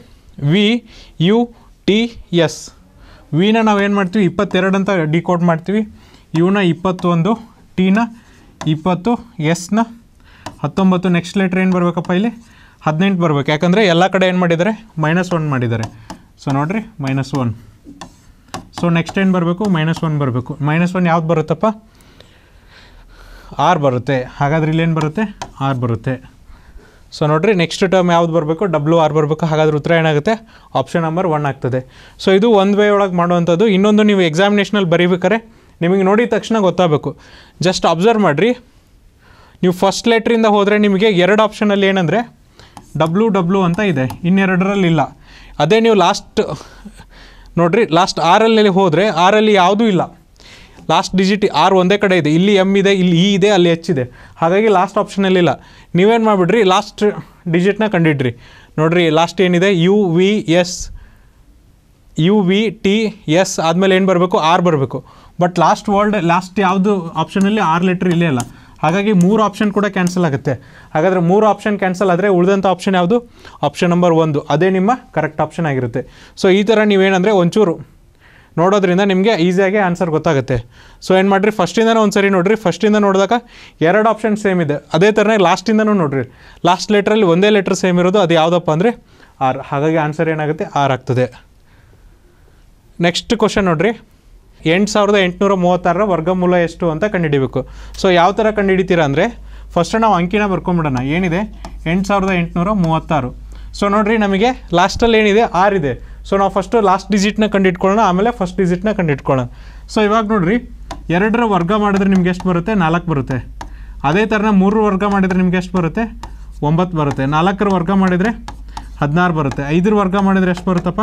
ವಿ ಯು ಟಿ ಎಸ್ ವಿನ ಏನು ಮಾಡ್ತೀವಿ ಇಪ್ಪತ್ತೆರಡು ಅಂತ ಡಿಕೋಡ್ ಮಾಡ್ತೀವಿ ಇವನ್ನ ಇಪ್ಪತ್ತೊಂದು ಟಿನ ಇಪ್ಪತ್ತು ಎಸ್ನ ಹತ್ತೊಂಬತ್ತು ನೆಕ್ಸ್ಟ್ ಲೆಟ್ರ್ ಏನು ಬರಬೇಕಪ್ಪ ಇಲ್ಲಿ ಹದಿನೆಂಟು ಬರಬೇಕು ಯಾಕಂದರೆ ಎಲ್ಲ ಕಡೆ ಏನು ಮಾಡಿದ್ದಾರೆ ಮೈನಸ್ ಒನ್ ಮಾಡಿದ್ದಾರೆ ಸೊ ನೋಡಿರಿ ಮೈನಸ್ ಒನ್ ಸೊ ನೆಕ್ಸ್ಟ್ ಏನು ಬರಬೇಕು ಮೈನಸ್ ಒನ್ ಬರಬೇಕು ಮೈನಸ್ ಒನ್ ಯಾವ್ದು ಬರುತ್ತಪ್ಪ ಆರ್ ಬರುತ್ತೆ ಹಾಗಾದ್ರೆ ಇಲ್ಲೇನು ಬರುತ್ತೆ ಆರ್ ಬರುತ್ತೆ ಸೊ ನೋಡಿರಿ ನೆಕ್ಸ್ಟ್ ಟರ್ಮ್ ಯಾವ್ದು ಬರಬೇಕು ಡಬ್ಲ್ಯೂ ಆರ್ ಬರಬೇಕು ಹಾಗಾದ್ರೆ ಉತ್ತರ ಏನಾಗುತ್ತೆ ಆಪ್ಷನ್ ನಂಬರ್ ಒನ್ ಆಗ್ತದೆ ಸೊ ಇದು ಒಂದು ವೇ ಒಳಗೆ ಮಾಡುವಂಥದ್ದು ಇನ್ನೊಂದು ನೀವು ಎಕ್ಸಾಮಿನೇಷನಲ್ಲಿ ಬರೀಬೇಕಾರೆ ನಿಮಗೆ ನೋಡಿದ ತಕ್ಷಣ ಗೊತ್ತಾಗಬೇಕು ಜಸ್ಟ್ ಅಬ್ಸರ್ವ್ ಮಾಡಿರಿ ನೀವು ಫಸ್ಟ್ ಲೆಟ್ರಿಂದ ಹೋದರೆ ನಿಮಗೆ ಎರಡು ಆಪ್ಷನಲ್ಲಿ ಏನಂದರೆ ಡಬ್ಲ್ಯೂ ಡಬ್ಲ್ಯೂ ಅಂತ ಇದೆ ಇನ್ನೆರಡರಲ್ಲಿ ಇಲ್ಲ ಅದೇ ನೀವು ಲಾಸ್ಟ್ ನೋಡಿರಿ ಲಾಸ್ಟ್ ಆರಲ್ಲಿ ಹೋದರೆ ಆರಲ್ಲಿ ಯಾವುದೂ ಇಲ್ಲ ಲಾಸ್ಟ್ ಡಿಜಿಟ್ ಆರ್ ಒಂದೇ ಕಡೆ ಇದೆ ಇಲ್ಲಿ ಎಮ್ ಇದೆ ಇಲ್ಲಿ ಇ e ಇದೆ ಅಲ್ಲಿ ಎಚ್ ಇದೆ ಹಾಗಾಗಿ ಲಾಸ್ಟ್ ಇಲ್ಲ ನೀವೇನು ಮಾಡಿಬಿಡ್ರಿ ಲಾಸ್ಟ್ ಡಿಜಿಟ್ನ ಕಂಡಿಡ್ರಿ ನೋಡಿರಿ ಲಾಸ್ಟ್ ಏನಿದೆ U V S U V T S ಆದಮೇಲೆ ಏನು ಬರಬೇಕು ಆರ್ ಬರಬೇಕು ಬಟ್ ಲಾಸ್ಟ್ ವರ್ಲ್ಡ್ ಲಾಸ್ಟ್ ಯಾವುದು ಆಪ್ಷನಲ್ಲಿ ಆರ್ ಲೆಟ್ರ್ ಇಲ್ಲೇ ಅಲ್ಲ ಹಾಗಾಗಿ ಮೂರು ಆಪ್ಷನ್ ಕೂಡ ಕ್ಯಾನ್ಸಲ್ ಆಗುತ್ತೆ ಹಾಗಾದರೆ ಮೂರು ಆಪ್ಷನ್ ಕ್ಯಾನ್ಸಲ್ ಆದರೆ ಉಳಿದಂಥ ಆಪ್ಷನ್ ಯಾವುದು ಆಪ್ಷನ್ ನಂಬರ್ ಒಂದು ಅದೇ ನಿಮ್ಮ ಕರೆಕ್ಟ್ ಆಪ್ಷನ್ ಆಗಿರುತ್ತೆ ಸೊ ಈ ಥರ ನೀವೇನಂದರೆ ಒಂಚೂರು ನೋಡೋದ್ರಿಂದ ನಿಮಗೆ ಈಸಿಯಾಗಿ ಆನ್ಸರ್ ಗೊತ್ತಾಗುತ್ತೆ ಸೊ ಏನು ಮಾಡಿರಿ ಫಸ್ಟಿಂದನೂ ಒಂದು ಸರಿ ನೋಡಿರಿ ಫಸ್ಟಿಂದ ನೋಡಿದಾಗ ಎರಡು ಆಪ್ಷನ್ ಸೇಮ್ ಇದೆ ಅದೇ ಥರನೇ ಲಾಸ್ಟಿಂದನೂ ನೋಡಿರಿ ಲಾಸ್ಟ್ ಲೆಟ್ರಲ್ಲಿ ಒಂದೇ ಲೆಟ್ರ್ ಸೇಮ್ ಇರೋದು ಅದು ಯಾವುದಪ್ಪ ಅಂದರೆ ಆರ್ ಹಾಗಾಗಿ ಆನ್ಸರ್ ಏನಾಗುತ್ತೆ ಆರ್ ಆಗ್ತದೆ ನೆಕ್ಸ್ಟ್ ಕ್ವಶನ್ ನೋಡಿರಿ ಎಂಟು ಸಾವಿರದ ಎಂಟುನೂರ ಮೂವತ್ತಾರರ ವರ್ಗಮೂಲ ಎಷ್ಟು ಅಂತ ಕಂಡುಹಿಡಿಬೇಕು ಸೊ ಯಾವ ಥರ ಕಂಡುಹಿಡಿತೀರಾ ಅಂದರೆ ಫಸ್ಟ್ ನಾವು ಅಂಕಿನ ಬರ್ಕೊಂಬಿಡೋಣ ಏನಿದೆ ಎಂಟು ಸಾವಿರದ ಎಂಟುನೂರ ಮೂವತ್ತಾರು ಸೊ ನೋಡಿರಿ ನಮಗೆ ಲಾಸ್ಟಲ್ಲಿ ಏನಿದೆ ಆರಿದೆ ಸೊ ನಾವು ಫಸ್ಟು ಲಾಸ್ಟ್ ಡಿಜಿಟ್ನ ಕಂಡಿಟ್ಕೊಳ್ಳೋಣ ಆಮೇಲೆ ಫಸ್ಟ್ ಡಿಜಿಟ್ನ ಕಂಡಿಟ್ಕೊಳ್ಳೋಣ ಸೊ ಇವಾಗ ನೋಡಿರಿ ಎರಡರ ವರ್ಗ ಮಾಡಿದ್ರೆ ನಿಮ್ಗೆ ಎಷ್ಟು ಬರುತ್ತೆ ನಾಲ್ಕು ಬರುತ್ತೆ ಅದೇ ಥರನ ಮೂರು ವರ್ಗ ಮಾಡಿದರೆ ನಿಮ್ಗೆ ಎಷ್ಟು ಬರುತ್ತೆ ಒಂಬತ್ತು ಬರುತ್ತೆ ನಾಲ್ಕರ ವರ್ಗ ಮಾಡಿದರೆ ಹದಿನಾರು ಬರುತ್ತೆ ಐದರ ವರ್ಗ ಮಾಡಿದರೆ ಎಷ್ಟು ಬರುತ್ತಪ್ಪ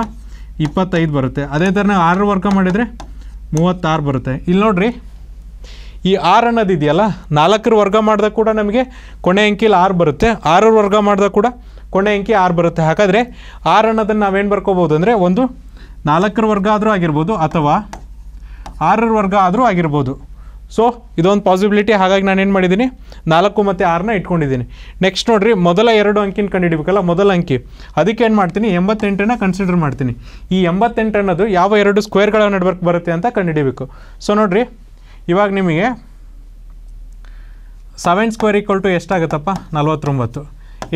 ಇಪ್ಪತ್ತೈದು ಬರುತ್ತೆ ಅದೇ ಥರನ ಆರರ ವರ್ಗ ಮಾಡಿದರೆ ಮೂವತ್ತಾರು ಬರುತ್ತೆ ಇಲ್ಲಿ ನೋಡಿರಿ ಈ ಆರು ಅನ್ನೋದಿದೆಯಲ್ಲ ನಾಲ್ಕರ ವರ್ಗ ಮಾಡಿದಾಗ ಕೂಡ ನಮಗೆ ಕೊನೆ ಅಂಕಿಲ್ ಆರು ಬರುತ್ತೆ ಆರರ ವರ್ಗ ಮಾಡಿದಾಗ ಕೂಡ ಕೊನೆ ಅಂಕಿ ಆರು ಬರುತ್ತೆ ಹಾಗಾದರೆ ಆರು ಅನ್ನೋದನ್ನು ನಾವೇನು ಬರ್ಕೋಬೋದು ಅಂದರೆ ಒಂದು ನಾಲ್ಕರ ವರ್ಗ ಆದರೂ ಆಗಿರ್ಬೋದು ಅಥವಾ ಆರರ ವರ್ಗ ಆದರೂ ಆಗಿರ್ಬೋದು ಸೊ ಇದೊಂದು ಪಾಸಿಬಿಲಿಟಿ ಹಾಗಾಗಿ ನಾನು ಏನು ಮಾಡಿದ್ದೀನಿ ನಾಲ್ಕು ಮತ್ತು ಆರನ್ನ ಇಟ್ಕೊಂಡಿದ್ದೀನಿ ನೆಕ್ಸ್ಟ್ ನೋಡಿರಿ ಮೊದಲ ಎರಡು ಅಂಕಿನ ಕಂಡುಹಿಡಬೇಕಲ್ಲ ಮೊದಲ ಅಂಕಿ ಅದಕ್ಕೆ ಏನು ಮಾಡ್ತೀನಿ ಎಂಬತ್ತೆಂಟನ್ನು ಕನ್ಸಿಡರ್ ಮಾಡ್ತೀನಿ ಈ ಎಂಬತ್ತೆಂಟು ಅನ್ನೋದು ಯಾವ ಎರಡು ಸ್ಕ್ವೇರ್ಗಳ ನಡ್ವರ್ಕ್ ಬರುತ್ತೆ ಅಂತ ಕಂಡುಹಿಡಬೇಕು ಸೊ ನೋಡಿರಿ ಇವಾಗ ನಿಮಗೆ ಸೆವೆನ್ ಸ್ಕ್ವೇರ್ ಈಕ್ವಲ್ ಟು ಎಷ್ಟಾಗುತ್ತಪ್ಪ ನಲ್ವತ್ತೊಂಬತ್ತು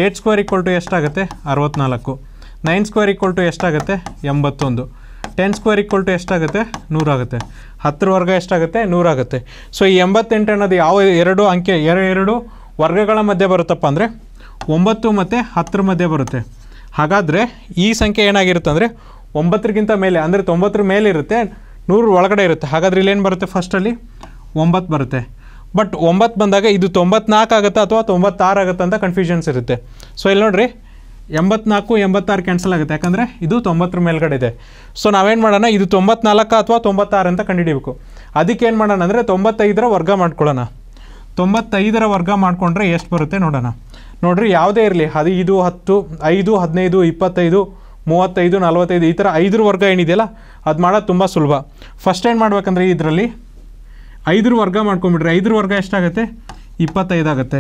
ಏಟ್ ಸ್ಕ್ವೇರ್ ಈಕ್ವಲ್ ಟು ಎಷ್ಟಾಗುತ್ತೆ ಅರವತ್ತ್ನಾಲ್ಕು ನೈನ್ ಸ್ಕ್ವೇರ್ ಈಕ್ವಲ್ ಟು ಎಷ್ಟಾಗುತ್ತೆ ಎಂಬತ್ತೊಂದು ಟೆನ್ ಸ್ಕ್ವೇರ್ ಈಕ್ವಲ್ ಟು ಎಷ್ಟಾಗುತ್ತೆ ನೂರಾಗುತ್ತೆ ಹತ್ತರ ವರ್ಗ ಎಷ್ಟಾಗುತ್ತೆ ನೂರಾಗುತ್ತೆ ಸೊ ಈ ಎಂಬತ್ತೆಂಟು ಅನ್ನೋದು ಯಾವ ಎರಡು ಅಂಕೆ ಎರಡು ಎರಡು ವರ್ಗಗಳ ಮಧ್ಯೆ ಬರುತ್ತಪ್ಪ ಅಂದರೆ ಒಂಬತ್ತು ಮತ್ತು ಹತ್ತರ ಮಧ್ಯೆ ಬರುತ್ತೆ ಹಾಗಾದರೆ ಈ ಸಂಖ್ಯೆ ಏನಾಗಿರುತ್ತೆ ಅಂದರೆ ಒಂಬತ್ತರಿಗಿಂತ ಮೇಲೆ ಅಂದರೆ ತೊಂಬತ್ತರ ಮೇಲೆ ಇರುತ್ತೆ ನೂರು ಒಳಗಡೆ ಇರುತ್ತೆ ಹಾಗಾದ್ರೆ ಇಲ್ಲೇನು ಬರುತ್ತೆ ಫಸ್ಟಲ್ಲಿ ಒಂಬತ್ತು ಬರುತ್ತೆ ಬಟ್ ಒಂಬತ್ತು ಬಂದಾಗ ಇದು ತೊಂಬತ್ನಾಲ್ಕು ಆಗುತ್ತಾ ಅಥವಾ ತೊಂಬತ್ತಾರು ಆಗುತ್ತೆ ಅಂತ ಕನ್ಫ್ಯೂಷನ್ಸ್ ಇರುತ್ತೆ ಸೊ ಇಲ್ಲಿ ನೋಡಿರಿ ಎಂಬತ್ನಾಲ್ಕು ಎಂಬತ್ತಾರು ಕ್ಯಾನ್ಸಲ್ ಆಗುತ್ತೆ ಯಾಕಂದರೆ ಇದು ತೊಂಬತ್ತರ ಮೇಲ್ಗಡೆ ಇದೆ ಸೊ ನಾವೇನು ಮಾಡೋಣ ಇದು ತೊಂಬತ್ನಾಲ್ಕು ಅಥವಾ ತೊಂಬತ್ತಾರು ಅಂತ ಕಂಡುಹಿಡೀಬೇಕು ಅದಕ್ಕೆ ಏನು ಮಾಡೋಣ ಅಂದರೆ ತೊಂಬತ್ತೈದರ ವರ್ಗ ಮಾಡ್ಕೊಳ್ಳೋಣ ತೊಂಬತ್ತೈದರ ವರ್ಗ ಮಾಡಿಕೊಂಡ್ರೆ ಎಷ್ಟು ಬರುತ್ತೆ ನೋಡೋಣ ನೋಡಿರಿ ಯಾವುದೇ ಇರಲಿ ಅದು ಇದು ಹತ್ತು ಐದು ಹದಿನೈದು ಇಪ್ಪತ್ತೈದು ಮೂವತ್ತೈದು ನಲವತ್ತೈದು ಈ ಥರ ಐದರ ವರ್ಗ ಏನಿದೆಯಲ್ಲ ಅದು ಮಾಡೋದು ತುಂಬ ಸುಲಭ ಫಸ್ಟ್ ಏನು ಮಾಡ್ಬೇಕಂದ್ರೆ ಇದರಲ್ಲಿ ಐದರ ವರ್ಗ ಮಾಡ್ಕೊಂಬಿಡ್ರಿ ಐದರ ವರ್ಗ ಎಷ್ಟಾಗುತ್ತೆ ಇಪ್ಪತ್ತೈದಾಗುತ್ತೆ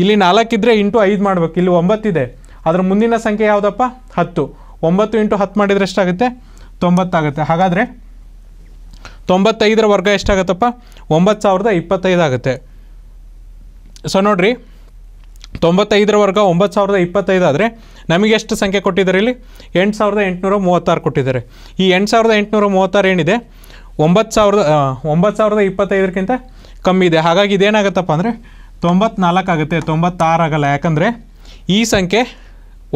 ಇಲ್ಲಿ ನಾಲ್ಕಿದ್ರೆ ಇಂಟು ಐದು ಮಾಡ್ಬೇಕು ಇಲ್ಲಿ ಒಂಬತ್ತಿದೆ ಅದರ ಮುಂದಿನ ಸಂಖ್ಯೆ ಯಾವುದಪ್ಪ ಹತ್ತು ಒಂಬತ್ತು ಇಂಟು ಹತ್ತು ಮಾಡಿದರೆ ಎಷ್ಟಾಗುತ್ತೆ ತೊಂಬತ್ತಾಗುತ್ತೆ ಹಾಗಾದರೆ ತೊಂಬತ್ತೈದರ ವರ್ಗ ಎಷ್ಟಾಗತ್ತಪ್ಪ ಒಂಬತ್ತು ಸಾವಿರದ ಇಪ್ಪತ್ತೈದು ಆಗುತ್ತೆ ಸೊ ನೋಡ್ರಿ ತೊಂಬತ್ತೈದರ ವರ್ಗ ಒಂಬತ್ತು ಸಾವಿರದ ಇಪ್ಪತ್ತೈದು ಆದರೆ ನಮಗೆ ಎಷ್ಟು ಸಂಖ್ಯೆ ಕೊಟ್ಟಿದ್ದಾರೆ ಇಲ್ಲಿ ಎಂಟು ಸಾವಿರದ ಎಂಟುನೂರ ಮೂವತ್ತಾರು ಕೊಟ್ಟಿದ್ದಾರೆ ಈ ಎಂಟು ಸಾವಿರದ ಎಂಟುನೂರ ಮೂವತ್ತಾರು ಏನಿದೆ ಒಂಬತ್ತು ಸಾವಿರದ ಒಂಬತ್ತು ಸಾವಿರದ ಇಪ್ಪತ್ತೈದಕ್ಕಿಂತ ಕಮ್ಮಿ ಇದೆ ಹಾಗಾಗಿ ಇದೇನಾಗತ್ತಪ್ಪ ಅಂದರೆ ತೊಂಬತ್ನಾಲ್ಕು ಆಗುತ್ತೆ ತೊಂಬತ್ತಾರು ಆಗಲ್ಲ ಯಾಕಂದರೆ ಈ ಸಂಖ್ಯೆ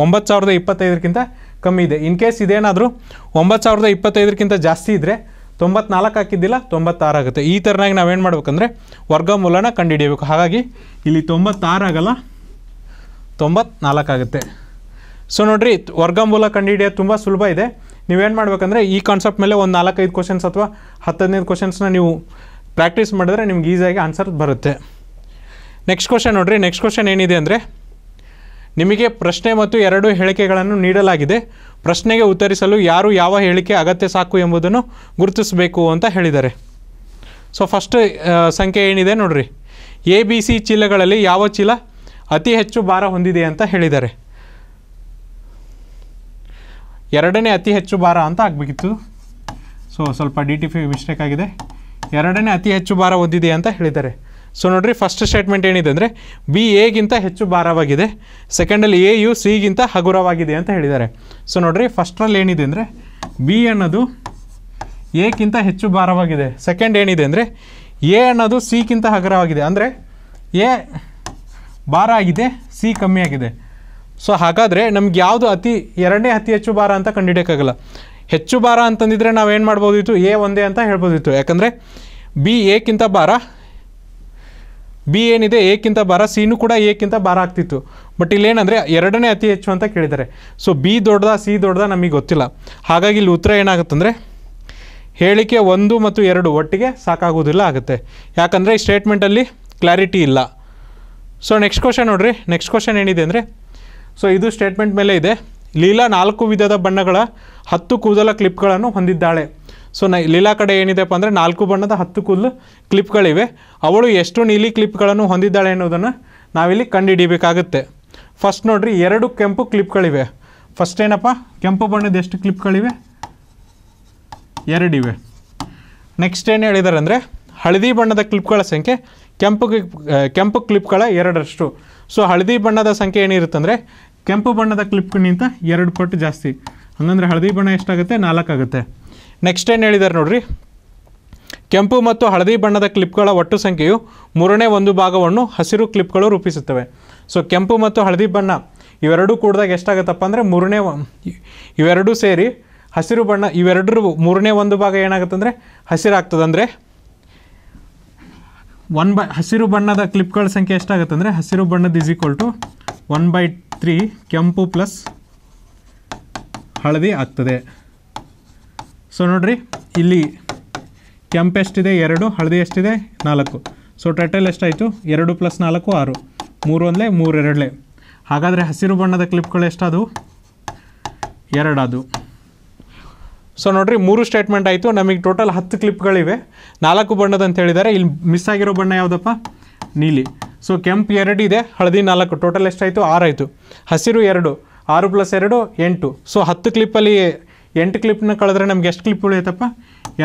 ಒಂಬತ್ತು ಸಾವಿರದ ಇಪ್ಪತ್ತೈದಕ್ಕಿಂತ ಕಮ್ಮಿ ಇದೆ ಇನ್ ಕೇಸ್ ಇದೇನಾದರೂ ಒಂಬತ್ತು ಸಾವಿರದ ಇಪ್ಪತ್ತೈದಕ್ಕಿಂತ ಜಾಸ್ತಿ ಇದ್ದರೆ ತೊಂಬತ್ನಾಲ್ಕು ಹಾಕಿದ್ದಿಲ್ಲ ತೊಂಬತ್ತಾರು ಆಗುತ್ತೆ ಈ ಥರನಾಗಿ ನಾವೇನು ಮಾಡ್ಬೇಕಂದ್ರೆ ಮೂಲನ ಕಂಡುಹಿಡಿಯಬೇಕು ಹಾಗಾಗಿ ಇಲ್ಲಿ ತೊಂಬತ್ತಾರು ಆಗೋಲ್ಲ ತೊಂಬತ್ನಾಲ್ಕು ಆಗುತ್ತೆ ಸೊ ನೋಡಿರಿ ಮೂಲ ಕಂಡುಹಿಡಿಯೋದು ತುಂಬ ಸುಲಭ ಇದೆ ನೀವೇನು ಮಾಡಬೇಕಂದ್ರೆ ಈ ಕಾನ್ಸೆಪ್ಟ್ ಮೇಲೆ ಒಂದು ನಾಲ್ಕೈದು ಕ್ವಶನ್ಸ್ ಅಥವಾ ಹತ್ತು ಹದಿನೈದು ಕ್ವಶನ್ಸ್ನ ನೀವು ಪ್ರಾಕ್ಟೀಸ್ ಮಾಡಿದ್ರೆ ನಿಮ್ಗೆ ಈಸಿಯಾಗಿ ಆನ್ಸರ್ ಬರುತ್ತೆ ನೆಕ್ಸ್ಟ್ ಕ್ವಶನ್ ನೋಡಿರಿ ನೆಕ್ಸ್ಟ್ ಕ್ವಶನ್ ಏನಿದೆ ಅಂದರೆ ನಿಮಗೆ ಪ್ರಶ್ನೆ ಮತ್ತು ಎರಡು ಹೇಳಿಕೆಗಳನ್ನು ನೀಡಲಾಗಿದೆ ಪ್ರಶ್ನೆಗೆ ಉತ್ತರಿಸಲು ಯಾರು ಯಾವ ಹೇಳಿಕೆ ಅಗತ್ಯ ಸಾಕು ಎಂಬುದನ್ನು ಗುರುತಿಸಬೇಕು ಅಂತ ಹೇಳಿದ್ದಾರೆ ಸೊ ಫಸ್ಟ್ ಸಂಖ್ಯೆ ಏನಿದೆ ನೋಡಿರಿ ಎ ಬಿ ಸಿ ಚೀಲಗಳಲ್ಲಿ ಯಾವ ಚೀಲ ಅತಿ ಹೆಚ್ಚು ಭಾರ ಹೊಂದಿದೆ ಅಂತ ಹೇಳಿದ್ದಾರೆ ಎರಡನೇ ಅತಿ ಹೆಚ್ಚು ಭಾರ ಅಂತ ಆಗಬೇಕಿತ್ತು ಸೊ ಸ್ವಲ್ಪ ಡಿ ಟಿ ಪಿ ಮಿಸ್ಟೇಕ್ ಆಗಿದೆ ಎರಡನೇ ಅತಿ ಹೆಚ್ಚು ಭಾರ ಹೊಂದಿದೆ ಅಂತ ಹೇಳಿದ್ದಾರೆ ಸೊ ನೋಡಿರಿ ಫಸ್ಟ್ ಸ್ಟೇಟ್ಮೆಂಟ್ ಏನಿದೆ ಅಂದರೆ ಬಿ ಎಗಿಂತ ಹೆಚ್ಚು ಭಾರವಾಗಿದೆ ಸೆಕೆಂಡಲ್ಲಿ ಎ ಯು ಸಿಗಿಂತ ಹಗುರವಾಗಿದೆ ಅಂತ ಹೇಳಿದ್ದಾರೆ ಸೊ ನೋಡಿರಿ ಫಸ್ಟ್ರಲ್ಲಿ ಏನಿದೆ ಅಂದರೆ ಬಿ ಅನ್ನೋದು ಎಕ್ಕಿಂತ ಹೆಚ್ಚು ಭಾರವಾಗಿದೆ ಸೆಕೆಂಡ್ ಏನಿದೆ ಅಂದರೆ ಎ ಅನ್ನೋದು ಸಿಗಿಂತ ಹಗುರವಾಗಿದೆ ಅಂದರೆ ಎ ಭಾರ ಆಗಿದೆ ಸಿ ಕಮ್ಮಿ ಆಗಿದೆ ಸೊ ಹಾಗಾದರೆ ನಮ್ಗೆ ಯಾವುದು ಅತಿ ಎರಡನೇ ಅತಿ ಹೆಚ್ಚು ಭಾರ ಅಂತ ಕಂಡುಹಿಡಿಯೋಕ್ಕಾಗಲ್ಲ ಹೆಚ್ಚು ಭಾರ ಅಂತಂದಿದ್ರೆ ನಾವು ಏನು ಮಾಡ್ಬೋದಿತ್ತು ಎ ಒಂದೇ ಅಂತ ಹೇಳ್ಬೋದಿತ್ತು ಯಾಕಂದರೆ ಬಿ ಎಕ್ಕಿಂತ ಭಾರ ಬಿ ಏನಿದೆ ಎಕ್ಕಿಂತ ಭಾರ ಸಿನೂ ಕೂಡ ಎಕ್ಕಿಂತ ಭಾರ ಆಗ್ತಿತ್ತು ಬಟ್ ಇಲ್ಲೇನಂದರೆ ಎರಡನೇ ಅತಿ ಹೆಚ್ಚು ಅಂತ ಕೇಳಿದ್ದಾರೆ ಸೊ ಬಿ ದೊಡ್ಡದ ಸಿ ದೊಡ್ಡದ ನಮಗೆ ಗೊತ್ತಿಲ್ಲ ಹಾಗಾಗಿ ಇಲ್ಲಿ ಉತ್ತರ ಏನಾಗುತ್ತಂದರೆ ಹೇಳಿಕೆ ಒಂದು ಮತ್ತು ಎರಡು ಒಟ್ಟಿಗೆ ಸಾಕಾಗೋದಿಲ್ಲ ಆಗುತ್ತೆ ಯಾಕಂದರೆ ಈ ಸ್ಟೇಟ್ಮೆಂಟಲ್ಲಿ ಕ್ಲಾರಿಟಿ ಇಲ್ಲ ಸೊ ನೆಕ್ಸ್ಟ್ ಕ್ವಶನ್ ನೋಡಿರಿ ನೆಕ್ಸ್ಟ್ ಕ್ವಶನ್ ಏನಿದೆ ಅಂದರೆ ಸೊ ಇದು ಸ್ಟೇಟ್ಮೆಂಟ್ ಮೇಲೆ ಇದೆ ಲೀಲಾ ನಾಲ್ಕು ವಿಧದ ಬಣ್ಣಗಳ ಹತ್ತು ಕೂದಲ ಕ್ಲಿಪ್ಗಳನ್ನು ಹೊಂದಿದ್ದಾಳೆ ಸೊ ನ ಲೀಲಾ ಕಡೆ ಏನಿದೆಪ್ಪ ಅಂದರೆ ನಾಲ್ಕು ಬಣ್ಣದ ಹತ್ತು ಕೂದಲು ಕ್ಲಿಪ್ಗಳಿವೆ ಅವಳು ಎಷ್ಟು ನೀಲಿ ಕ್ಲಿಪ್ಗಳನ್ನು ಹೊಂದಿದ್ದಾಳೆ ಅನ್ನೋದನ್ನು ನಾವಿಲ್ಲಿ ಕಂಡುಹಿಡಿಯಬೇಕಾಗುತ್ತೆ ಫಸ್ಟ್ ನೋಡ್ರಿ ಎರಡು ಕೆಂಪು ಕ್ಲಿಪ್ಗಳಿವೆ ಫಸ್ಟ್ ಏನಪ್ಪ ಕೆಂಪು ಬಣ್ಣದ ಎಷ್ಟು ಕ್ಲಿಪ್ಗಳಿವೆ ಎರಡಿವೆ ನೆಕ್ಸ್ಟ್ ಏನು ಹೇಳಿದ್ದಾರೆ ಅಂದರೆ ಹಳದಿ ಬಣ್ಣದ ಕ್ಲಿಪ್ಗಳ ಸಂಖ್ಯೆ ಕೆಂಪು ಕ್ಲಿಪ್ ಕೆಂಪು ಕ್ಲಿಪ್ಗಳ ಎರಡರಷ್ಟು ಸೊ ಹಳದಿ ಬಣ್ಣದ ಸಂಖ್ಯೆ ಏನಿರುತ್ತಂದರೆ ಕೆಂಪು ಬಣ್ಣದ ಕ್ಲಿಪ್ಗಿಂತ ಎರಡು ಪಟ್ಟು ಜಾಸ್ತಿ ಹಂಗಂದ್ರೆ ಹಳದಿ ಬಣ್ಣ ಎಷ್ಟಾಗುತ್ತೆ ನಾಲ್ಕಾಗುತ್ತೆ ನೆಕ್ಸ್ಟ್ ಏನು ಹೇಳಿದ್ದಾರೆ ನೋಡ್ರಿ ಕೆಂಪು ಮತ್ತು ಹಳದಿ ಬಣ್ಣದ ಕ್ಲಿಪ್ಗಳ ಒಟ್ಟು ಸಂಖ್ಯೆಯು ಮೂರನೇ ಒಂದು ಭಾಗವನ್ನು ಹಸಿರು ಕ್ಲಿಪ್ಗಳು ರೂಪಿಸುತ್ತವೆ ಸೊ ಕೆಂಪು ಮತ್ತು ಹಳದಿ ಬಣ್ಣ ಇವೆರಡೂ ಕೂಡಿದಾಗ ಎಷ್ಟಾಗುತ್ತಪ್ಪ ಅಂದರೆ ಮೂರನೇ ಇವೆರಡೂ ಸೇರಿ ಹಸಿರು ಬಣ್ಣ ಇವೆರಡರ ಮೂರನೇ ಒಂದು ಭಾಗ ಏನಾಗುತ್ತೆ ಅಂದರೆ ಹಸಿರಾಗ್ತದೆ ಅಂದರೆ ಒನ್ ಬ ಹಸಿರು ಬಣ್ಣದ ಕ್ಲಿಪ್ಗಳ ಸಂಖ್ಯೆ ಎಷ್ಟಾಗುತ್ತೆ ಹಸಿರು ಬಣ್ಣದ ಟು ಒನ್ ಬೈ ತ್ರೀ ಕೆಂಪು ಪ್ಲಸ್ ಹಳದಿ ಆಗ್ತದೆ ಸೊ ನೋಡಿರಿ ಇಲ್ಲಿ ಕೆಂಪು ಎಷ್ಟಿದೆ ಎರಡು ಹಳದಿ ಎಷ್ಟಿದೆ ನಾಲ್ಕು ಸೊ ಟೋಟಲ್ ಎಷ್ಟಾಯಿತು ಎರಡು ಪ್ಲಸ್ ನಾಲ್ಕು ಆರು ಮೂರು ಒಂದಲೇ ಮೂರು ಎರಡಲೇ ಹಾಗಾದರೆ ಹಸಿರು ಬಣ್ಣದ ಕ್ಲಿಪ್ಗಳು ಎಷ್ಟಾದವು ಎರಡಾದವು ಸೊ ನೋಡಿರಿ ಮೂರು ಸ್ಟೇಟ್ಮೆಂಟ್ ಆಯಿತು ನಮಗೆ ಟೋಟಲ್ ಹತ್ತು ಕ್ಲಿಪ್ಗಳಿವೆ ನಾಲ್ಕು ಬಣ್ಣದ ಅಂತ ಹೇಳಿದ್ದಾರೆ ಇಲ್ಲಿ ಮಿಸ್ ಆಗಿರೋ ಬಣ್ಣ ಯಾವುದಪ್ಪ ನೀಲಿ ಸೊ ಕೆಂಪು ಎರಡು ಇದೆ ಹಳದಿ ನಾಲ್ಕು ಟೋಟಲ್ ಎಷ್ಟಾಯಿತು ಆರಾಯಿತು ಹಸಿರು ಎರಡು ಆರು ಪ್ಲಸ್ ಎರಡು ಎಂಟು ಸೊ ಹತ್ತು ಕ್ಲಿಪ್ಪಲ್ಲಿ ಎಂಟು ಕ್ಲಿಪ್ನ ಕಳೆದ್ರೆ ನಮ್ಗೆ ಎಷ್ಟು ಕ್ಲಿಪ್ ಉಳಿಯುತ್ತಪ್ಪ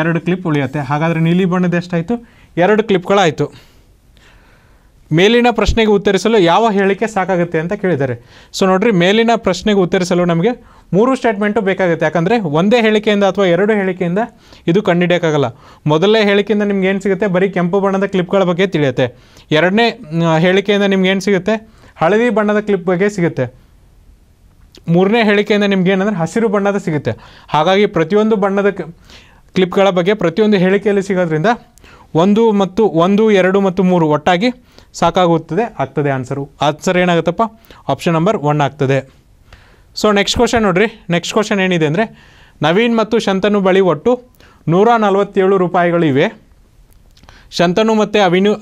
ಎರಡು ಕ್ಲಿಪ್ ಉಳಿಯುತ್ತೆ ಹಾಗಾದರೆ ನೀಲಿ ಬಣ್ಣದ ಎಷ್ಟಾಯಿತು ಎರಡು ಕ್ಲಿಪ್ಗಳಾಯಿತು ಮೇಲಿನ ಪ್ರಶ್ನೆಗೆ ಉತ್ತರಿಸಲು ಯಾವ ಹೇಳಿಕೆ ಸಾಕಾಗುತ್ತೆ ಅಂತ ಕೇಳಿದ್ದಾರೆ ಸೊ ನೋಡಿರಿ ಮೇಲಿನ ಪ್ರಶ್ನೆಗೆ ಉತ್ತರಿಸಲು ನಮಗೆ ಮೂರು ಸ್ಟೇಟ್ಮೆಂಟು ಬೇಕಾಗುತ್ತೆ ಯಾಕಂದರೆ ಒಂದೇ ಹೇಳಿಕೆಯಿಂದ ಅಥವಾ ಎರಡು ಹೇಳಿಕೆಯಿಂದ ಇದು ಕಂಡುಹಿಡಿಯೋಕ್ಕಾಗಲ್ಲ ಮೊದಲನೇ ಹೇಳಿಕೆಯಿಂದ ನಿಮ್ಗೆ ಏನು ಸಿಗುತ್ತೆ ಬರೀ ಕೆಂಪು ಬಣ್ಣದ ಕ್ಲಿಪ್ಗಳ ಬಗ್ಗೆ ತಿಳಿಯುತ್ತೆ ಎರಡನೇ ಹೇಳಿಕೆಯಿಂದ ನಿಮ್ಗೆ ಏನು ಸಿಗುತ್ತೆ ಹಳದಿ ಬಣ್ಣದ ಕ್ಲಿಪ್ ಬಗ್ಗೆ ಸಿಗುತ್ತೆ ಮೂರನೇ ಹೇಳಿಕೆಯಿಂದ ನಿಮ್ಗೆ ಏನಂದರೆ ಹಸಿರು ಬಣ್ಣದ ಸಿಗುತ್ತೆ ಹಾಗಾಗಿ ಪ್ರತಿಯೊಂದು ಬಣ್ಣದ ಕ್ಲಿಪ್ಗಳ ಬಗ್ಗೆ ಪ್ರತಿಯೊಂದು ಹೇಳಿಕೆಯಲ್ಲಿ ಸಿಗೋದ್ರಿಂದ ಒಂದು ಮತ್ತು ಒಂದು ಎರಡು ಮತ್ತು ಮೂರು ಒಟ್ಟಾಗಿ ಸಾಕಾಗುತ್ತದೆ ಆಗ್ತದೆ ಆನ್ಸರು ಆನ್ಸರ್ ಏನಾಗುತ್ತಪ್ಪ ಆಪ್ಷನ್ ನಂಬರ್ ಒನ್ ಆಗ್ತದೆ ಸೊ ನೆಕ್ಸ್ಟ್ ಕ್ವಶನ್ ನೋಡ್ರಿ ನೆಕ್ಸ್ಟ್ ಕ್ವಶನ್ ಏನಿದೆ ಅಂದರೆ ನವೀನ್ ಮತ್ತು ಶಂತನು ಬಳಿ ಒಟ್ಟು ನೂರ ನಲವತ್ತೇಳು ರೂಪಾಯಿಗಳಿವೆ ಶಂತನು ಮತ್ತು ಅವಿನು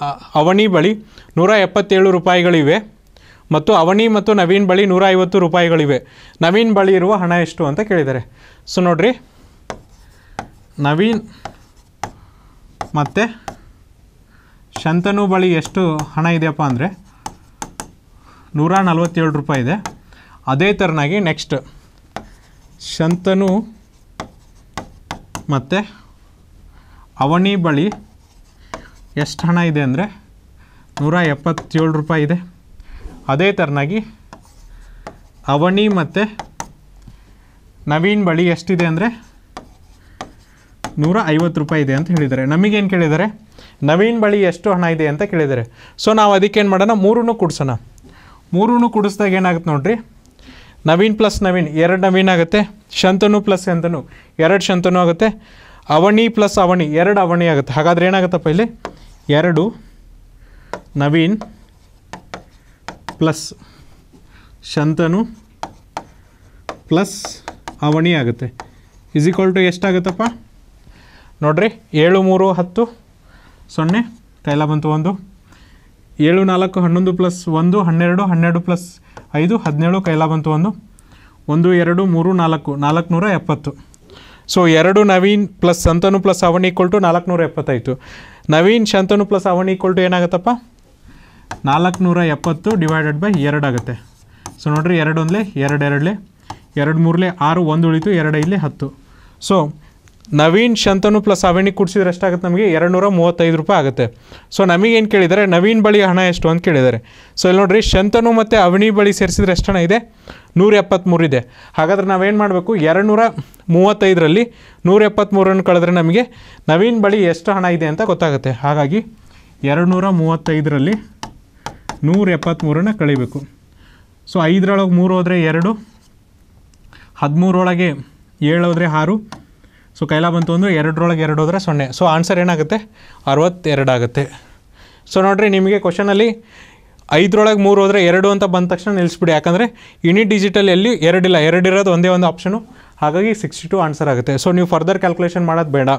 ಅವನಿ ಬಳಿ ನೂರ ಎಪ್ಪತ್ತೇಳು ರೂಪಾಯಿಗಳಿವೆ ಮತ್ತು ಅವನಿ ಮತ್ತು ನವೀನ್ ಬಳಿ ನೂರ ಐವತ್ತು ರೂಪಾಯಿಗಳಿವೆ ನವೀನ್ ಬಳಿ ಇರುವ ಹಣ ಎಷ್ಟು ಅಂತ ಕೇಳಿದ್ದಾರೆ ಸೊ ನೋಡಿರಿ ನವೀನ್ ಮತ್ತು ಶಂತನು ಬಳಿ ಎಷ್ಟು ಹಣ ಇದೆಯಪ್ಪ ಅಂದರೆ ನೂರ ನಲವತ್ತೇಳು ರೂಪಾಯಿ ಇದೆ ಅದೇ ಥರನಾಗಿ ನೆಕ್ಸ್ಟ್ ಶಂತನು ಮತ್ತು ಅವಣಿ ಬಳಿ ಎಷ್ಟು ಹಣ ಇದೆ ಅಂದರೆ ನೂರ ಎಪ್ಪತ್ತೇಳು ರೂಪಾಯಿ ಇದೆ ಅದೇ ಥರನಾಗಿ ಅವಣಿ ಮತ್ತು ನವೀನ್ ಬಳಿ ಎಷ್ಟಿದೆ ಅಂದರೆ ನೂರ ಐವತ್ತು ರೂಪಾಯಿ ಇದೆ ಅಂತ ಹೇಳಿದ್ದಾರೆ ನಮಗೇನು ಕೇಳಿದ್ದಾರೆ ನವೀನ್ ಬಳಿ ಎಷ್ಟು ಹಣ ಇದೆ ಅಂತ ಕೇಳಿದ್ದಾರೆ ಸೊ ನಾವು ಅದಕ್ಕೇನು ಮಾಡೋಣ ಮೂರೂ ಕುಡ್ಸೋಣ ಮೂರೂ ಕುಡಿಸ್ದಾಗ ಏನಾಗುತ್ತೆ ನೋಡಿರಿ ನವೀನ್ ಪ್ಲಸ್ ನವೀನ್ ಎರಡು ನವೀನ್ ಆಗುತ್ತೆ ಶಂತನು ಪ್ಲಸ್ ಶಂತನು ಎರಡು ಶಂತನು ಆಗುತ್ತೆ ಅವಣಿ ಪ್ಲಸ್ ಅವಣಿ ಎರಡು ಅವಣಿ ಆಗುತ್ತೆ ಹಾಗಾದರೆ ಏನಾಗುತ್ತಪ್ಪ ಇಲ್ಲಿ ಎರಡು ನವೀನ್ ಪ್ಲಸ್ ಶಂತನು ಪ್ಲಸ್ ಅವಣಿ ಆಗುತ್ತೆ ಇಸ್ ಈಕ್ವಲ್ ಟು ಎಷ್ಟಾಗುತ್ತಪ್ಪ ನೋಡ್ರಿ ಏಳು ಮೂರು ಹತ್ತು ಸೊನ್ನೆ ಕೈಲ ಬಂತು ಒಂದು ಏಳು ನಾಲ್ಕು ಹನ್ನೊಂದು ಪ್ಲಸ್ ಒಂದು ಹನ್ನೆರಡು ಹನ್ನೆರಡು ಪ್ಲಸ್ ಐದು ಹದಿನೇಳು ಕೈಲ ಬಂತು ಒಂದು ಒಂದು ಎರಡು ಮೂರು ನಾಲ್ಕು ನಾಲ್ಕುನೂರ ಎಪ್ಪತ್ತು ಸೊ ಎರಡು Naveen plus Santanu plus Avani equal to ನಾಲ್ಕುನೂರ ಎಪ್ಪತ್ತಾಯಿತು Naveen Shantanu plus Avani equal to ಏನಾಗುತ್ತಪ್ಪ ನಾಲ್ಕುನೂರ ಎಪ್ಪತ್ತು ಡಿವೈಡೆಡ್ ಬೈ ಎರಡು ಆಗುತ್ತೆ ಸೊ ನೋಡಿರಿ ಎರಡೊಂದಲೇ ಎರಡೆರಡಲೇ ಎರಡು ಮೂರಲೇ ಆರು ಒಂದು ಉಳಿತು ಎರಡು ಇಲ್ಲೇ ಹತ್ತು ಸೊ ನವೀನ್ ಶಂತನು ಪ್ಲಸ್ ಅವಣಿ ಕೂಡಿಸಿದ್ರೆ ಎಷ್ಟಾಗುತ್ತೆ ನಮಗೆ ಎರಡುನೂರ ಮೂವತ್ತೈದು ರೂಪಾಯಿ ಆಗುತ್ತೆ ಸೊ ನಮಗೇನು ಕೇಳಿದ್ದಾರೆ ನವೀನ್ ಬಳಿ ಹಣ ಎಷ್ಟು ಅಂತ ಕೇಳಿದ್ದಾರೆ ಸೊ ಇಲ್ಲಿ ನೋಡಿರಿ ಶಂತನು ಮತ್ತು ಅವಣಿ ಬಳಿ ಸೇರಿಸಿದ್ರೆ ಎಷ್ಟು ಹಣ ಇದೆ ನೂರ ಎಪ್ಪತ್ತ್ಮೂರು ಇದೆ ಹಾಗಾದ್ರೆ ನಾವೇನು ಮಾಡಬೇಕು ಎರಡು ನೂರ ಮೂವತ್ತೈದರಲ್ಲಿ ನೂರ ಎಪ್ಪತ್ತ್ಮೂರನ್ನು ಕಳೆದ್ರೆ ನಮಗೆ ನವೀನ್ ಬಳಿ ಎಷ್ಟು ಹಣ ಇದೆ ಅಂತ ಗೊತ್ತಾಗುತ್ತೆ ಹಾಗಾಗಿ ಎರಡು ನೂರ ಮೂವತ್ತೈದರಲ್ಲಿ ನೂರ ಎಪ್ಪತ್ತ್ಮೂರನ್ನು ಕಳಿಬೇಕು ಸೊ ಐದರೊಳಗೆ ಮೂರು ಹೋದರೆ ಎರಡು ಹದಿಮೂರೊಳಗೆ ಏಳು ಹೋದರೆ ಆರು ಸೊ ಕೈಲ ಬಂತು ಅಂದರೆ ಎರಡರೊಳಗೆ ಎರಡು ಹೋದರೆ ಸೊನ್ನೆ ಸೊ ಆನ್ಸರ್ ಏನಾಗುತ್ತೆ ಆಗುತ್ತೆ ಸೊ ನೋಡಿರಿ ನಿಮಗೆ ಕ್ವಶನಲ್ಲಿ ಐದರೊಳಗೆ ಮೂರು ಹೋದರೆ ಎರಡು ಅಂತ ಬಂದ ತಕ್ಷಣ ನಿಲ್ಲಿಸ್ಬಿಡಿ ಯಾಕಂದರೆ ಯುನಿಟ್ ಡಿಜಿಟಲ್ ಎಲ್ಲಿ ಎರಡಿಲ್ಲ ಎರಡಿರೋದು ಒಂದೇ ಒಂದು ಆಪ್ಷನು ಹಾಗಾಗಿ ಸಿಕ್ಸ್ಟಿ ಟು ಆನ್ಸರ್ ಆಗುತ್ತೆ ಸೊ ನೀವು ಫರ್ದರ್ ಕ್ಯಾಲ್ಕುಲೇಷನ್ ಮಾಡೋದು ಬೇಡ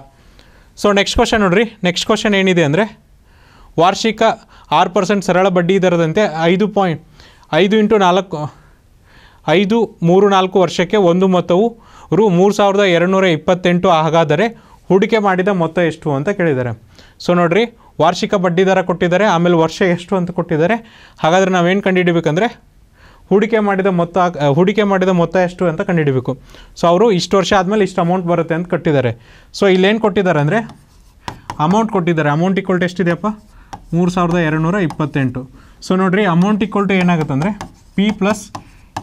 ಸೊ ನೆಕ್ಸ್ಟ್ ಕ್ವಶನ್ ನೋಡಿರಿ ನೆಕ್ಸ್ಟ್ ಕ್ವಶನ್ ಏನಿದೆ ಅಂದರೆ ವಾರ್ಷಿಕ ಆರು ಪರ್ಸೆಂಟ್ ಸರಳ ಬಡ್ಡಿ ದರದಂತೆ ಐದು ಪಾಯಿಂಟ್ ಐದು ಇಂಟು ನಾಲ್ಕು ಐದು ಮೂರು ನಾಲ್ಕು ವರ್ಷಕ್ಕೆ ಒಂದು ಮೊತ್ತವು ರು ಮೂರು ಸಾವಿರದ ಎರಡುನೂರ ಇಪ್ಪತ್ತೆಂಟು ಹಾಗಾದರೆ ಹೂಡಿಕೆ ಮಾಡಿದ ಮೊತ್ತ ಎಷ್ಟು ಅಂತ ಕೇಳಿದ್ದಾರೆ ಸೊ ನೋಡಿರಿ ವಾರ್ಷಿಕ ಬಡ್ಡಿ ದರ ಕೊಟ್ಟಿದ್ದಾರೆ ಆಮೇಲೆ ವರ್ಷ ಎಷ್ಟು ಅಂತ ಕೊಟ್ಟಿದ್ದಾರೆ ಹಾಗಾದರೆ ನಾವೇನು ಕಂಡುಹಿಡಿಬೇಕಂದ್ರೆ ಹೂಡಿಕೆ ಮಾಡಿದ ಮೊತ್ತ ಹೂಡಿಕೆ ಮಾಡಿದ ಮೊತ್ತ ಎಷ್ಟು ಅಂತ ಕಂಡುಹಿಡಬೇಕು ಸೊ ಅವರು ಇಷ್ಟು ವರ್ಷ ಆದಮೇಲೆ ಇಷ್ಟು ಅಮೌಂಟ್ ಬರುತ್ತೆ ಅಂತ ಕಟ್ಟಿದ್ದಾರೆ ಸೊ ಇಲ್ಲೇನು ಕೊಟ್ಟಿದ್ದಾರೆ ಅಂದರೆ ಅಮೌಂಟ್ ಕೊಟ್ಟಿದ್ದಾರೆ ಅಮೌಂಟ್ ಟು ಎಷ್ಟಿದೆಯಪ್ಪ ಮೂರು ಸಾವಿರದ ಎರಡುನೂರ ಇಪ್ಪತ್ತೆಂಟು ಸೊ ನೋಡಿರಿ ಅಮೌಂಟ್ ಟು ಏನಾಗುತ್ತೆ ಅಂದರೆ ಪಿ ಪ್ಲಸ್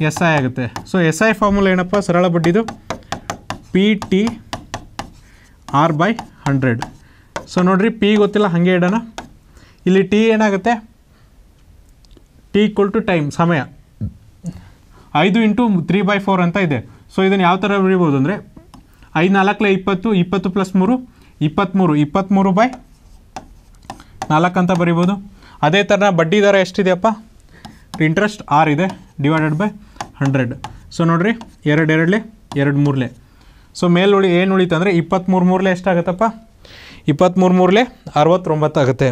ಎಸ್ ಐ ಆಗುತ್ತೆ ಸೊ ಎಸ್ ಐ ಫಾರ್ಮುಲಾ ಏನಪ್ಪ ಸರಳ ಬಡ್ಡಿದು P T R by hundred so ನೋಡಿರಿ ಪಿ ಗೊತ್ತಿಲ್ಲ ಹಾಗೆ ಇಡೋಣ ಇಲ್ಲಿ ಟಿ ಏನಾಗುತ್ತೆ ಟಿ ಈಕ್ವಲ್ ಟು ಟೈಮ್ ಸಮಯ ಐದು ಇಂಟು ತ್ರೀ ಬೈ ಫೋರ್ ಅಂತ ಇದೆ ಸೊ ಇದನ್ನು ಯಾವ ಥರ ಬರೀಬೋದು ಅಂದರೆ ಐದು ನಾಲ್ಕಲೇ ಇಪ್ಪತ್ತು ಇಪ್ಪತ್ತು ಪ್ಲಸ್ ಮೂರು ಇಪ್ಪತ್ತ್ಮೂರು ಇಪ್ಪತ್ತ್ಮೂರು ಬೈ ನಾಲ್ಕು ಅಂತ ಬರಿಬೋದು ಅದೇ ಥರ ಬಡ್ಡಿ ದರ ಎಷ್ಟಿದೆಯಪ್ಪ ಇಂಟ್ರೆಸ್ಟ್ ಆರ್ ಇದೆ ಡಿವೈಡೆಡ್ ಬೈ ಹಂಡ್ರೆಡ್ ಸೊ ನೋಡಿರಿ ಎರಡು ಎರಡಲಿ ಎರಡು ಮೂರಲೆ ಸೊ ಉಳಿ ಏನು ಉಳಿತಂದರೆ ಅಂದರೆ ಇಪ್ಪತ್ತ್ಮೂರು ಮೂರಲೆ ಎಷ್ಟಾಗತ್ತಪ್ಪ ಇಪ್ಪತ್ತ್ಮೂರು ಮೂರಲೆ ಆಗುತ್ತೆ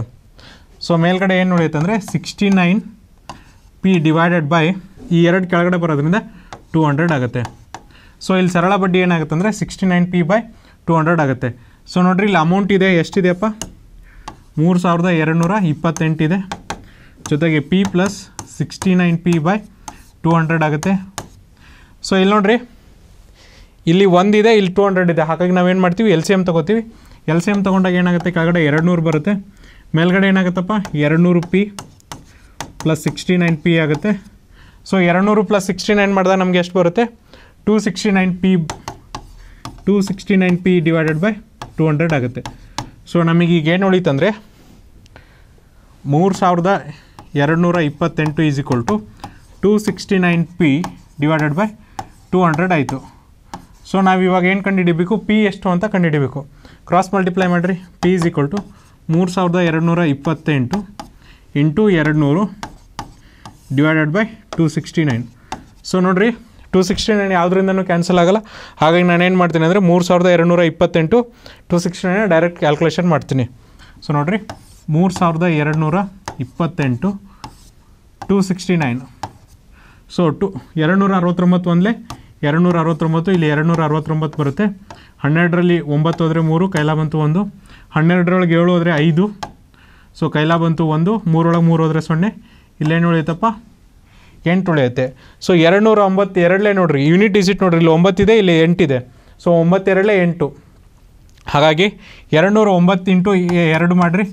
ಸೊ ಮೇಲ್ಗಡೆ ಏನು ಉಳಿಯುತ್ತೆ ಅಂದರೆ sixty nine P divided by ಈ ಎರಡು ಕೆಳಗಡೆ ಬರೋದ್ರಿಂದ ಟೂ ಹಂಡ್ರೆಡ್ ಆಗುತ್ತೆ ಸೊ ಇಲ್ಲಿ ಸರಳ ಬಡ್ಡಿ ಏನಾಗುತ್ತೆ ಅಂದರೆ sixty nine P by two hundred ಆಗುತ್ತೆ ಸೊ ನೋಡಿರಿ ಇಲ್ಲಿ ಅಮೌಂಟ್ ಇದೆ ಎಷ್ಟಿದೆಯಪ್ಪ ಮೂರು ಸಾವಿರದ ಎರಡು ನೂರ ಇಪ್ಪತ್ತೆಂಟಿದೆ ಜೊತೆಗೆ P plus sixty nine P by two hundred ಆಗುತ್ತೆ ಸೊ ಇಲ್ಲಿ ನೋಡಿರಿ ಇಲ್ಲಿ ಒಂದಿದೆ ಇಲ್ಲಿ ಟೂ ಹಂಡ್ರೆಡ್ ಇದೆ ಹಾಗಾಗಿ ನಾವು ಏನು ಮಾಡ್ತೀವಿ ಎಲ್ ಸಿ ಎಮ್ ತೊಗೋತೀವಿ ಎಲ್ ಸಿ ಎಮ್ ತೊಗೊಂಡಾಗ ಏನಾಗುತ್ತೆ ಕೆಳಗಡೆ ಎರಡು ನೂರು ಬರುತ್ತೆ ಮೇಲ್ಗಡೆ ಏನಾಗುತ್ತಪ್ಪ ಎರಡು ನೂರು P plus sixty nine P ಆಗುತ್ತೆ ಸೊ ಎರಡು ನೂರು ಪ್ಲಸ್ ಸಿಕ್ಸ್ಟಿ ನೈನ್ ಮಾಡಿದಾಗ ನಮಗೆ ಎಷ್ಟು ಬರುತ್ತೆ two sixty nine P two sixty nine P divided by two hundred ಆಗುತ್ತೆ ಸೊ ನಮಗೀಗ ಏನು ಉಳಿತಂದರೆ ಮೂರು ಸಾವಿರದ ಎರಡು ನೂರ ಇಪ್ಪತ್ತೆಂಟು is equal to two sixty nine P divided by two hundred ಆಯಿತು ಸೊ ನಾವು ಇವಾಗ ಏನು ಕಂಡುಹಿಡಿಬೇಕು ಪಿ ಎಷ್ಟು ಅಂತ ಕಂಡುಹಿಡಿಬೇಕು ಕ್ರಾಸ್ ಮಲ್ಟಿಪ್ಲೈ ಮಾಡಿರಿ ಪಿ ಇಸ್ ಈಕ್ವಲ್ ಟು ಮೂರು ಸಾವಿರದ ಎರಡು ನೂರ ಇಪ್ಪತ್ತೆಂಟು ಇಂಟು ಎರಡು ನೂರು divided by two sixty nine so ನೋಡಿರಿ ಟು ಸಿಕ್ಸ್ಟಿ ನೈನ್ ಯಾವುದರಿಂದನೂ ಕ್ಯಾನ್ಸಲ್ ಆಗೋಲ್ಲ ಹಾಗಾಗಿ ನಾನು ಏನು ಮಾಡ್ತೀನಿ ಅಂದರೆ ಮೂರು ಸಾವಿರದ ಎರಡು ನೂರ ಇಪ್ಪತ್ತೆಂಟು two sixty nine direct calculation ಮಾಡ್ತೀನಿ ಸೊ ನೋಡಿರಿ ಮೂರು ಸಾವಿರದ ಎರಡು ನೂರ ಇಪ್ಪತ್ತೆಂಟು two sixty nine so two ಎರಡು ನೂರ ಅರವತ್ತೊಂಬತ್ತು ಒಂದಲೇ ಎರಡುನೂರ ಅರವತ್ತೊಂಬತ್ತು ಇಲ್ಲಿ ಎರಡುನೂರ ಅರವತ್ತೊಂಬತ್ತು ಬರುತ್ತೆ ಹನ್ನೆರಡರಲ್ಲಿ ಒಂಬತ್ತು ಹೋದರೆ ಮೂರು ಕೈಲಾ ಬಂತು ಒಂದು ಹನ್ನೆರಡರೊಳಗೆ ಏಳು ಹೋದರೆ ಐದು ಸೊ ಕೈಲಾ ಬಂತು ಒಂದು ಮೂರೊಳಗೆ ಮೂರು ಹೋದರೆ ಸೊನ್ನೆ ಇಲ್ಲೇನು ಉಳಿಯುತ್ತಪ್ಪ ಎಂಟು ಉಳಿಯುತ್ತೆ ಸೊ ಎರಡುನೂರ ಒಂಬತ್ತು ಎರಡಲೇ ನೋಡಿರಿ ಯೂನಿಟ್ ಡಿಜಿಟ್ ನೋಡಿರಿ ಇಲ್ಲಿ ಒಂಬತ್ತಿದೆ ಇಲ್ಲಿ ಎಂಟಿದೆ ಸೊ ಒಂಬತ್ತೆರಡಲೇ ಎಂಟು ಹಾಗಾಗಿ ಎರಡುನೂರ ಒಂಬತ್ತು ಇಂಟು ಎರಡು ಮಾಡಿರಿ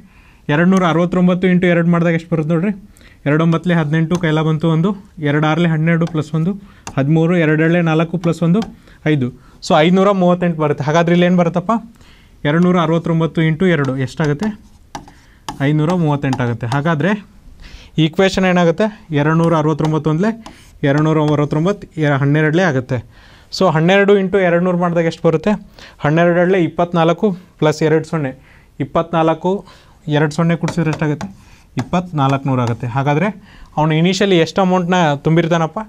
ಎರಡುನೂರ ಅರವತ್ತೊಂಬತ್ತು ಇಂಟು ಎರಡು ಮಾಡಿದಾಗ ಎಷ್ಟು ಬರುತ್ತೆ ನೋಡಿರಿ ಎರಡೊಂಬತ್ತಲೆ ಹದಿನೆಂಟು ಕೈಲ ಬಂತು ಒಂದು ಎರಡು ಆರಲೆ ಹನ್ನೆರಡು ಪ್ಲಸ್ ಒಂದು ಹದಿಮೂರು ಎರಡೆರಡಲೆ ನಾಲ್ಕು ಪ್ಲಸ್ ಒಂದು ಐದು ಸೊ ಐದುನೂರ ಮೂವತ್ತೆಂಟು ಬರುತ್ತೆ ಹಾಗಾದ್ರೆ ಇಲ್ಲಿ ಏನು ಬರುತ್ತಪ್ಪ ಎರಡುನೂರ ಅರವತ್ತೊಂಬತ್ತು ಇಂಟು ಎರಡು ಎಷ್ಟಾಗುತ್ತೆ ಐನೂರ ಮೂವತ್ತೆಂಟು ಆಗುತ್ತೆ ಹಾಗಾದರೆ ಈಕ್ವೇಷನ್ ಏನಾಗುತ್ತೆ ಎರಡುನೂರ ಅರವತ್ತೊಂಬತ್ತು ಒಂದಲೇ ಎರಡುನೂರ ಅರವತ್ತೊಂಬತ್ತು ಹನ್ನೆರಡಲೇ ಆಗುತ್ತೆ ಸೊ ಹನ್ನೆರಡು ಇಂಟು ಎರಡುನೂರು ಮಾಡಿದಾಗ ಎಷ್ಟು ಬರುತ್ತೆ ಹನ್ನೆರಡರಲ್ಲೇ ಇಪ್ಪತ್ತ್ನಾಲ್ಕು ಪ್ಲಸ್ ಎರಡು ಸೊನ್ನೆ ಇಪ್ಪತ್ತ್ನಾಲ್ಕು ಎರಡು ಸೊನ್ನೆ ಕುಡಿಸಿದ್ರೆ ಎಷ್ಟಾಗುತ್ತೆ ನೂರು ಆಗುತ್ತೆ ಹಾಗಾದರೆ ಅವನು ಇನಿಷಿಯಲಿ ಎಷ್ಟು ಅಮೌಂಟ್ನ ತುಂಬಿರ್ತಾನಪ್ಪ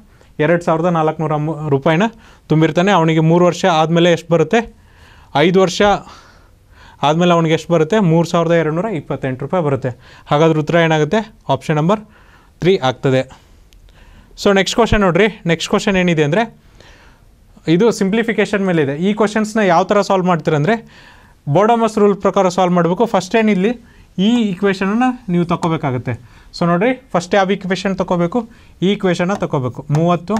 ಎರಡು ಸಾವಿರದ ನಾಲ್ಕುನೂರ ರೂಪಾಯಿನ ತುಂಬಿರ್ತಾನೆ ಅವನಿಗೆ ಮೂರು ವರ್ಷ ಆದಮೇಲೆ ಎಷ್ಟು ಬರುತ್ತೆ ಐದು ವರ್ಷ ಆದಮೇಲೆ ಅವನಿಗೆ ಎಷ್ಟು ಬರುತ್ತೆ ಮೂರು ಸಾವಿರದ ನೂರ ಇಪ್ಪತ್ತೆಂಟು ರೂಪಾಯಿ ಬರುತ್ತೆ ಹಾಗಾದ್ರೆ ಉತ್ತರ ಏನಾಗುತ್ತೆ ಆಪ್ಷನ್ ನಂಬರ್ ತ್ರೀ ಆಗ್ತದೆ ಸೊ ನೆಕ್ಸ್ಟ್ ಕ್ವಶನ್ ನೋಡಿರಿ ನೆಕ್ಸ್ಟ್ ಕ್ವಶನ್ ಏನಿದೆ ಅಂದರೆ ಇದು ಸಿಂಪ್ಲಿಫಿಕೇಷನ್ ಮೇಲೆ ಇದೆ ಈ ಕ್ವಶನ್ಸ್ನ ಯಾವ ಥರ ಸಾಲ್ವ್ ಮಾಡ್ತೀರಂದರೆ ಬೋಡಮಸ್ ರೂಲ್ ಪ್ರಕಾರ ಸಾಲ್ವ್ ಮಾಡಬೇಕು ಫಸ್ಟ್ ಏನಿಲ್ಲಿ ಈ ಇಕ್ವೇಷನನ್ನು ನೀವು ತಗೋಬೇಕಾಗುತ್ತೆ ಸೊ ನೋಡಿರಿ ಫಸ್ಟ್ ಯಾವ ಈಕ್ವೇಷನ್ ತಗೋಬೇಕು ಈ ಈಕ್ವೇಷನ್ನ ತಗೋಬೇಕು ಮೂವತ್ತು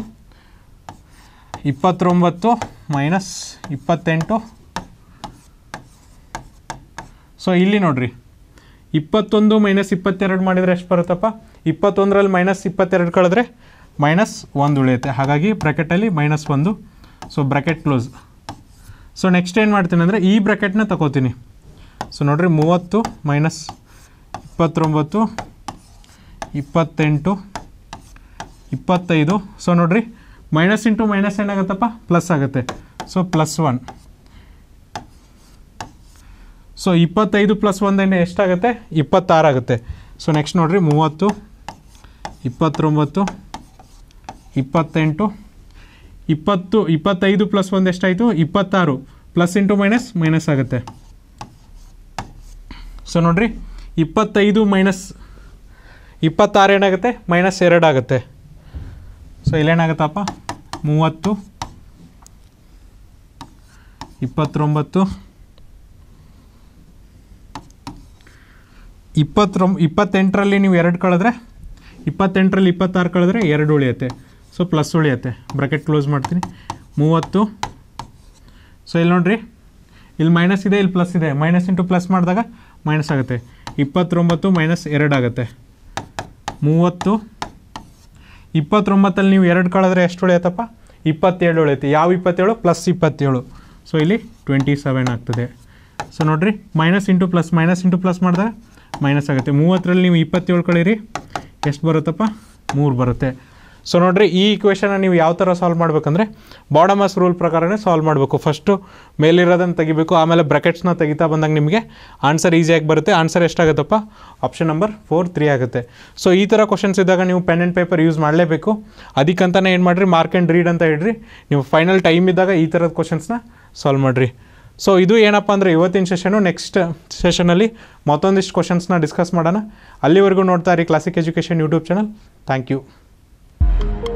ಇಪ್ಪತ್ತೊಂಬತ್ತು ಮೈನಸ್ ಇಪ್ಪತ್ತೆಂಟು ಸೊ ಇಲ್ಲಿ ನೋಡಿರಿ ಇಪ್ಪತ್ತೊಂದು ಮೈನಸ್ ಇಪ್ಪತ್ತೆರಡು ಮಾಡಿದರೆ ಎಷ್ಟು ಬರುತ್ತಪ್ಪ ಇಪ್ಪತ್ತೊಂದರಲ್ಲಿ ಮೈನಸ್ ಇಪ್ಪತ್ತೆರಡು ಕಳೆದ್ರೆ ಮೈನಸ್ ಒಂದು ಉಳಿಯುತ್ತೆ ಹಾಗಾಗಿ ಬ್ರ್ಯಾಕೆಟಲ್ಲಿ ಮೈನಸ್ ಒಂದು so bracket close so next ಏನು ಮಾಡ್ತೀನಿ ಅಂದರೆ ಈ ಬ್ರ್ಯಾಕೆಟ್ನ ತಗೋತೀನಿ ಸೊ ನೋಡಿರಿ ಮೂವತ್ತು ಮೈನಸ್ ಇಪ್ಪತ್ತೊಂಬತ್ತು ಇಪ್ಪತ್ತೆಂಟು ಇಪ್ಪತ್ತೈದು ಸೊ ನೋಡಿರಿ ಮೈನಸ್ ಇಂಟು ಮೈನಸ್ ಏನಾಗುತ್ತಪ್ಪ ಪ್ಲಸ್ ಆಗುತ್ತೆ ಸೊ ಪ್ಲಸ್ ಒನ್ ಸೊ ಇಪ್ಪತ್ತೈದು ಪ್ಲಸ್ ಒಂದೇನೆ ಎಷ್ಟಾಗುತ್ತೆ ಇಪ್ಪತ್ತಾರಾಗುತ್ತೆ ಸೊ ನೆಕ್ಸ್ಟ್ ನೋಡಿರಿ ಮೂವತ್ತು ಇಪ್ಪತ್ತೊಂಬತ್ತು ಇಪ್ಪತ್ತೆಂಟು ಇಪ್ಪತ್ತು ಇಪ್ಪತ್ತೈದು ಪ್ಲಸ್ ಒಂದು ಎಷ್ಟಾಯಿತು ಇಪ್ಪತ್ತಾರು ಪ್ಲಸ್ ಇಂಟು ಮೈನಸ್ ಮೈನಸ್ ಆಗುತ್ತೆ ಸೊ ನೋಡ್ರಿ ಇಪ್ಪತ್ತೈದು ಮೈನಸ್ ಇಪ್ಪತ್ತಾರು ಏನಾಗುತ್ತೆ ಮೈನಸ್ ಎರಡು ಆಗುತ್ತೆ ಸೊ ಇಲ್ಲೇನಾಗುತ್ತಪ್ಪ ಮೂವತ್ತು ಇಪ್ಪತ್ತೊಂಬತ್ತು ಇಪ್ಪತ್ತೊಂ ಇಪ್ಪತ್ತೆಂಟರಲ್ಲಿ ನೀವು ಎರಡು ಕಳೆದ್ರೆ ಇಪ್ಪತ್ತೆಂಟರಲ್ಲಿ ಇಪ್ಪತ್ತಾರು ಕಳೆದ್ರೆ ಎರಡು ಉಳಿಯುತ್ತೆ ಸೊ ಪ್ಲಸ್ ಉಳಿಯುತ್ತೆ ಬ್ರಕೆಟ್ ಕ್ಲೋಸ್ ಮಾಡ್ತೀನಿ ಮೂವತ್ತು ಸೊ ಇಲ್ಲಿ ನೋಡಿರಿ ಇಲ್ಲಿ ಮೈನಸ್ ಇದೆ ಇಲ್ಲಿ ಪ್ಲಸ್ ಇದೆ ಮೈನಸ್ ಇಂಟು ಪ್ಲಸ್ ಮಾಡಿದಾಗ ಮೈನಸ್ ಆಗುತ್ತೆ ಇಪ್ಪತ್ತೊಂಬತ್ತು ಮೈನಸ್ ಎರಡು ಆಗುತ್ತೆ ಮೂವತ್ತು ಇಪ್ಪತ್ತೊಂಬತ್ತಲ್ಲಿ ನೀವು ಎರಡು ಕಳೆದ್ರೆ ಎಷ್ಟು ಉಳಿಯತ್ತಪ್ಪ ಇಪ್ಪತ್ತೇಳು ಉಳಿಯುತ್ತೆ ಯಾವ ಇಪ್ಪತ್ತೇಳು ಪ್ಲಸ್ ಇಪ್ಪತ್ತೇಳು ಸೊ ಇಲ್ಲಿ ಟ್ವೆಂಟಿ ಸೆವೆನ್ ಆಗ್ತದೆ ಸೊ ನೋಡಿರಿ minus into plus minus into plus ಮಾಡಿದ್ರೆ ಮೈನಸ್ ಆಗುತ್ತೆ ಮೂವತ್ತರಲ್ಲಿ ನೀವು ಇಪ್ಪತ್ತೇಳು ಕಳೀರಿ ಎಷ್ಟು ಬರುತ್ತಪ್ಪ ಮೂರು ಬರುತ್ತೆ ಸೊ ನೋಡಿರಿ ಈ ಇಕ್ವೇಷನ್ನ ನೀವು ಯಾವ ಥರ ಸಾಲ್ವ್ ಮಾಡಬೇಕಂದ್ರೆ ಬಾಡಮಸ್ ರೂಲ್ ಪ್ರಕಾರನೇ ಸಾಲ್ವ್ ಮಾಡಬೇಕು ಫಸ್ಟು ಮೇಲಿರೋದನ್ನು ತೆಗಿಬೇಕು ಆಮೇಲೆ ಬ್ರಕೆಟ್ಸ್ನ ತೆಗಿತಾ ಬಂದಾಗ ನಿಮಗೆ ಆನ್ಸರ್ ಈಸಿಯಾಗಿ ಬರುತ್ತೆ ಆನ್ಸರ್ ಎಷ್ಟಾಗುತ್ತಪ್ಪ ಆಪ್ಷನ್ ನಂಬರ್ ಫೋರ್ ತ್ರೀ ಆಗುತ್ತೆ ಸೊ ಈ ಥರ ಕ್ವಶನ್ಸ್ ಇದ್ದಾಗ ನೀವು ಪೆನ್ ಆ್ಯಂಡ್ ಪೇಪರ್ ಯೂಸ್ ಮಾಡಲೇಬೇಕು ಅದಕ್ಕಂತಲೇ ಏನು ಮಾಡಿರಿ ಮಾರ್ಕ್ ಆ್ಯಂಡ್ ರೀಡ್ ಅಂತ ಹೇಳಿರಿ ನೀವು ಫೈನಲ್ ಟೈಮ್ ಇದ್ದಾಗ ಈ ಥರದ ಕ್ವಶನ್ಸ್ನ ಸಾಲ್ವ್ ಮಾಡಿರಿ ಸೊ ಇದು ಏನಪ್ಪ ಅಂದರೆ ಇವತ್ತಿನ ಸೆಷನು ನೆಕ್ಸ್ಟ್ ಸೆಷನಲ್ಲಿ ಮತ್ತೊಂದಿಷ್ಟು ಕ್ವಶನ್ಸ್ನ ಡಿಸ್ಕಸ್ ಮಾಡೋಣ ಅಲ್ಲಿವರೆಗೂ ನೋಡ್ತಾ ಇರಿ Classic Education YouTube channel thank you Thank you.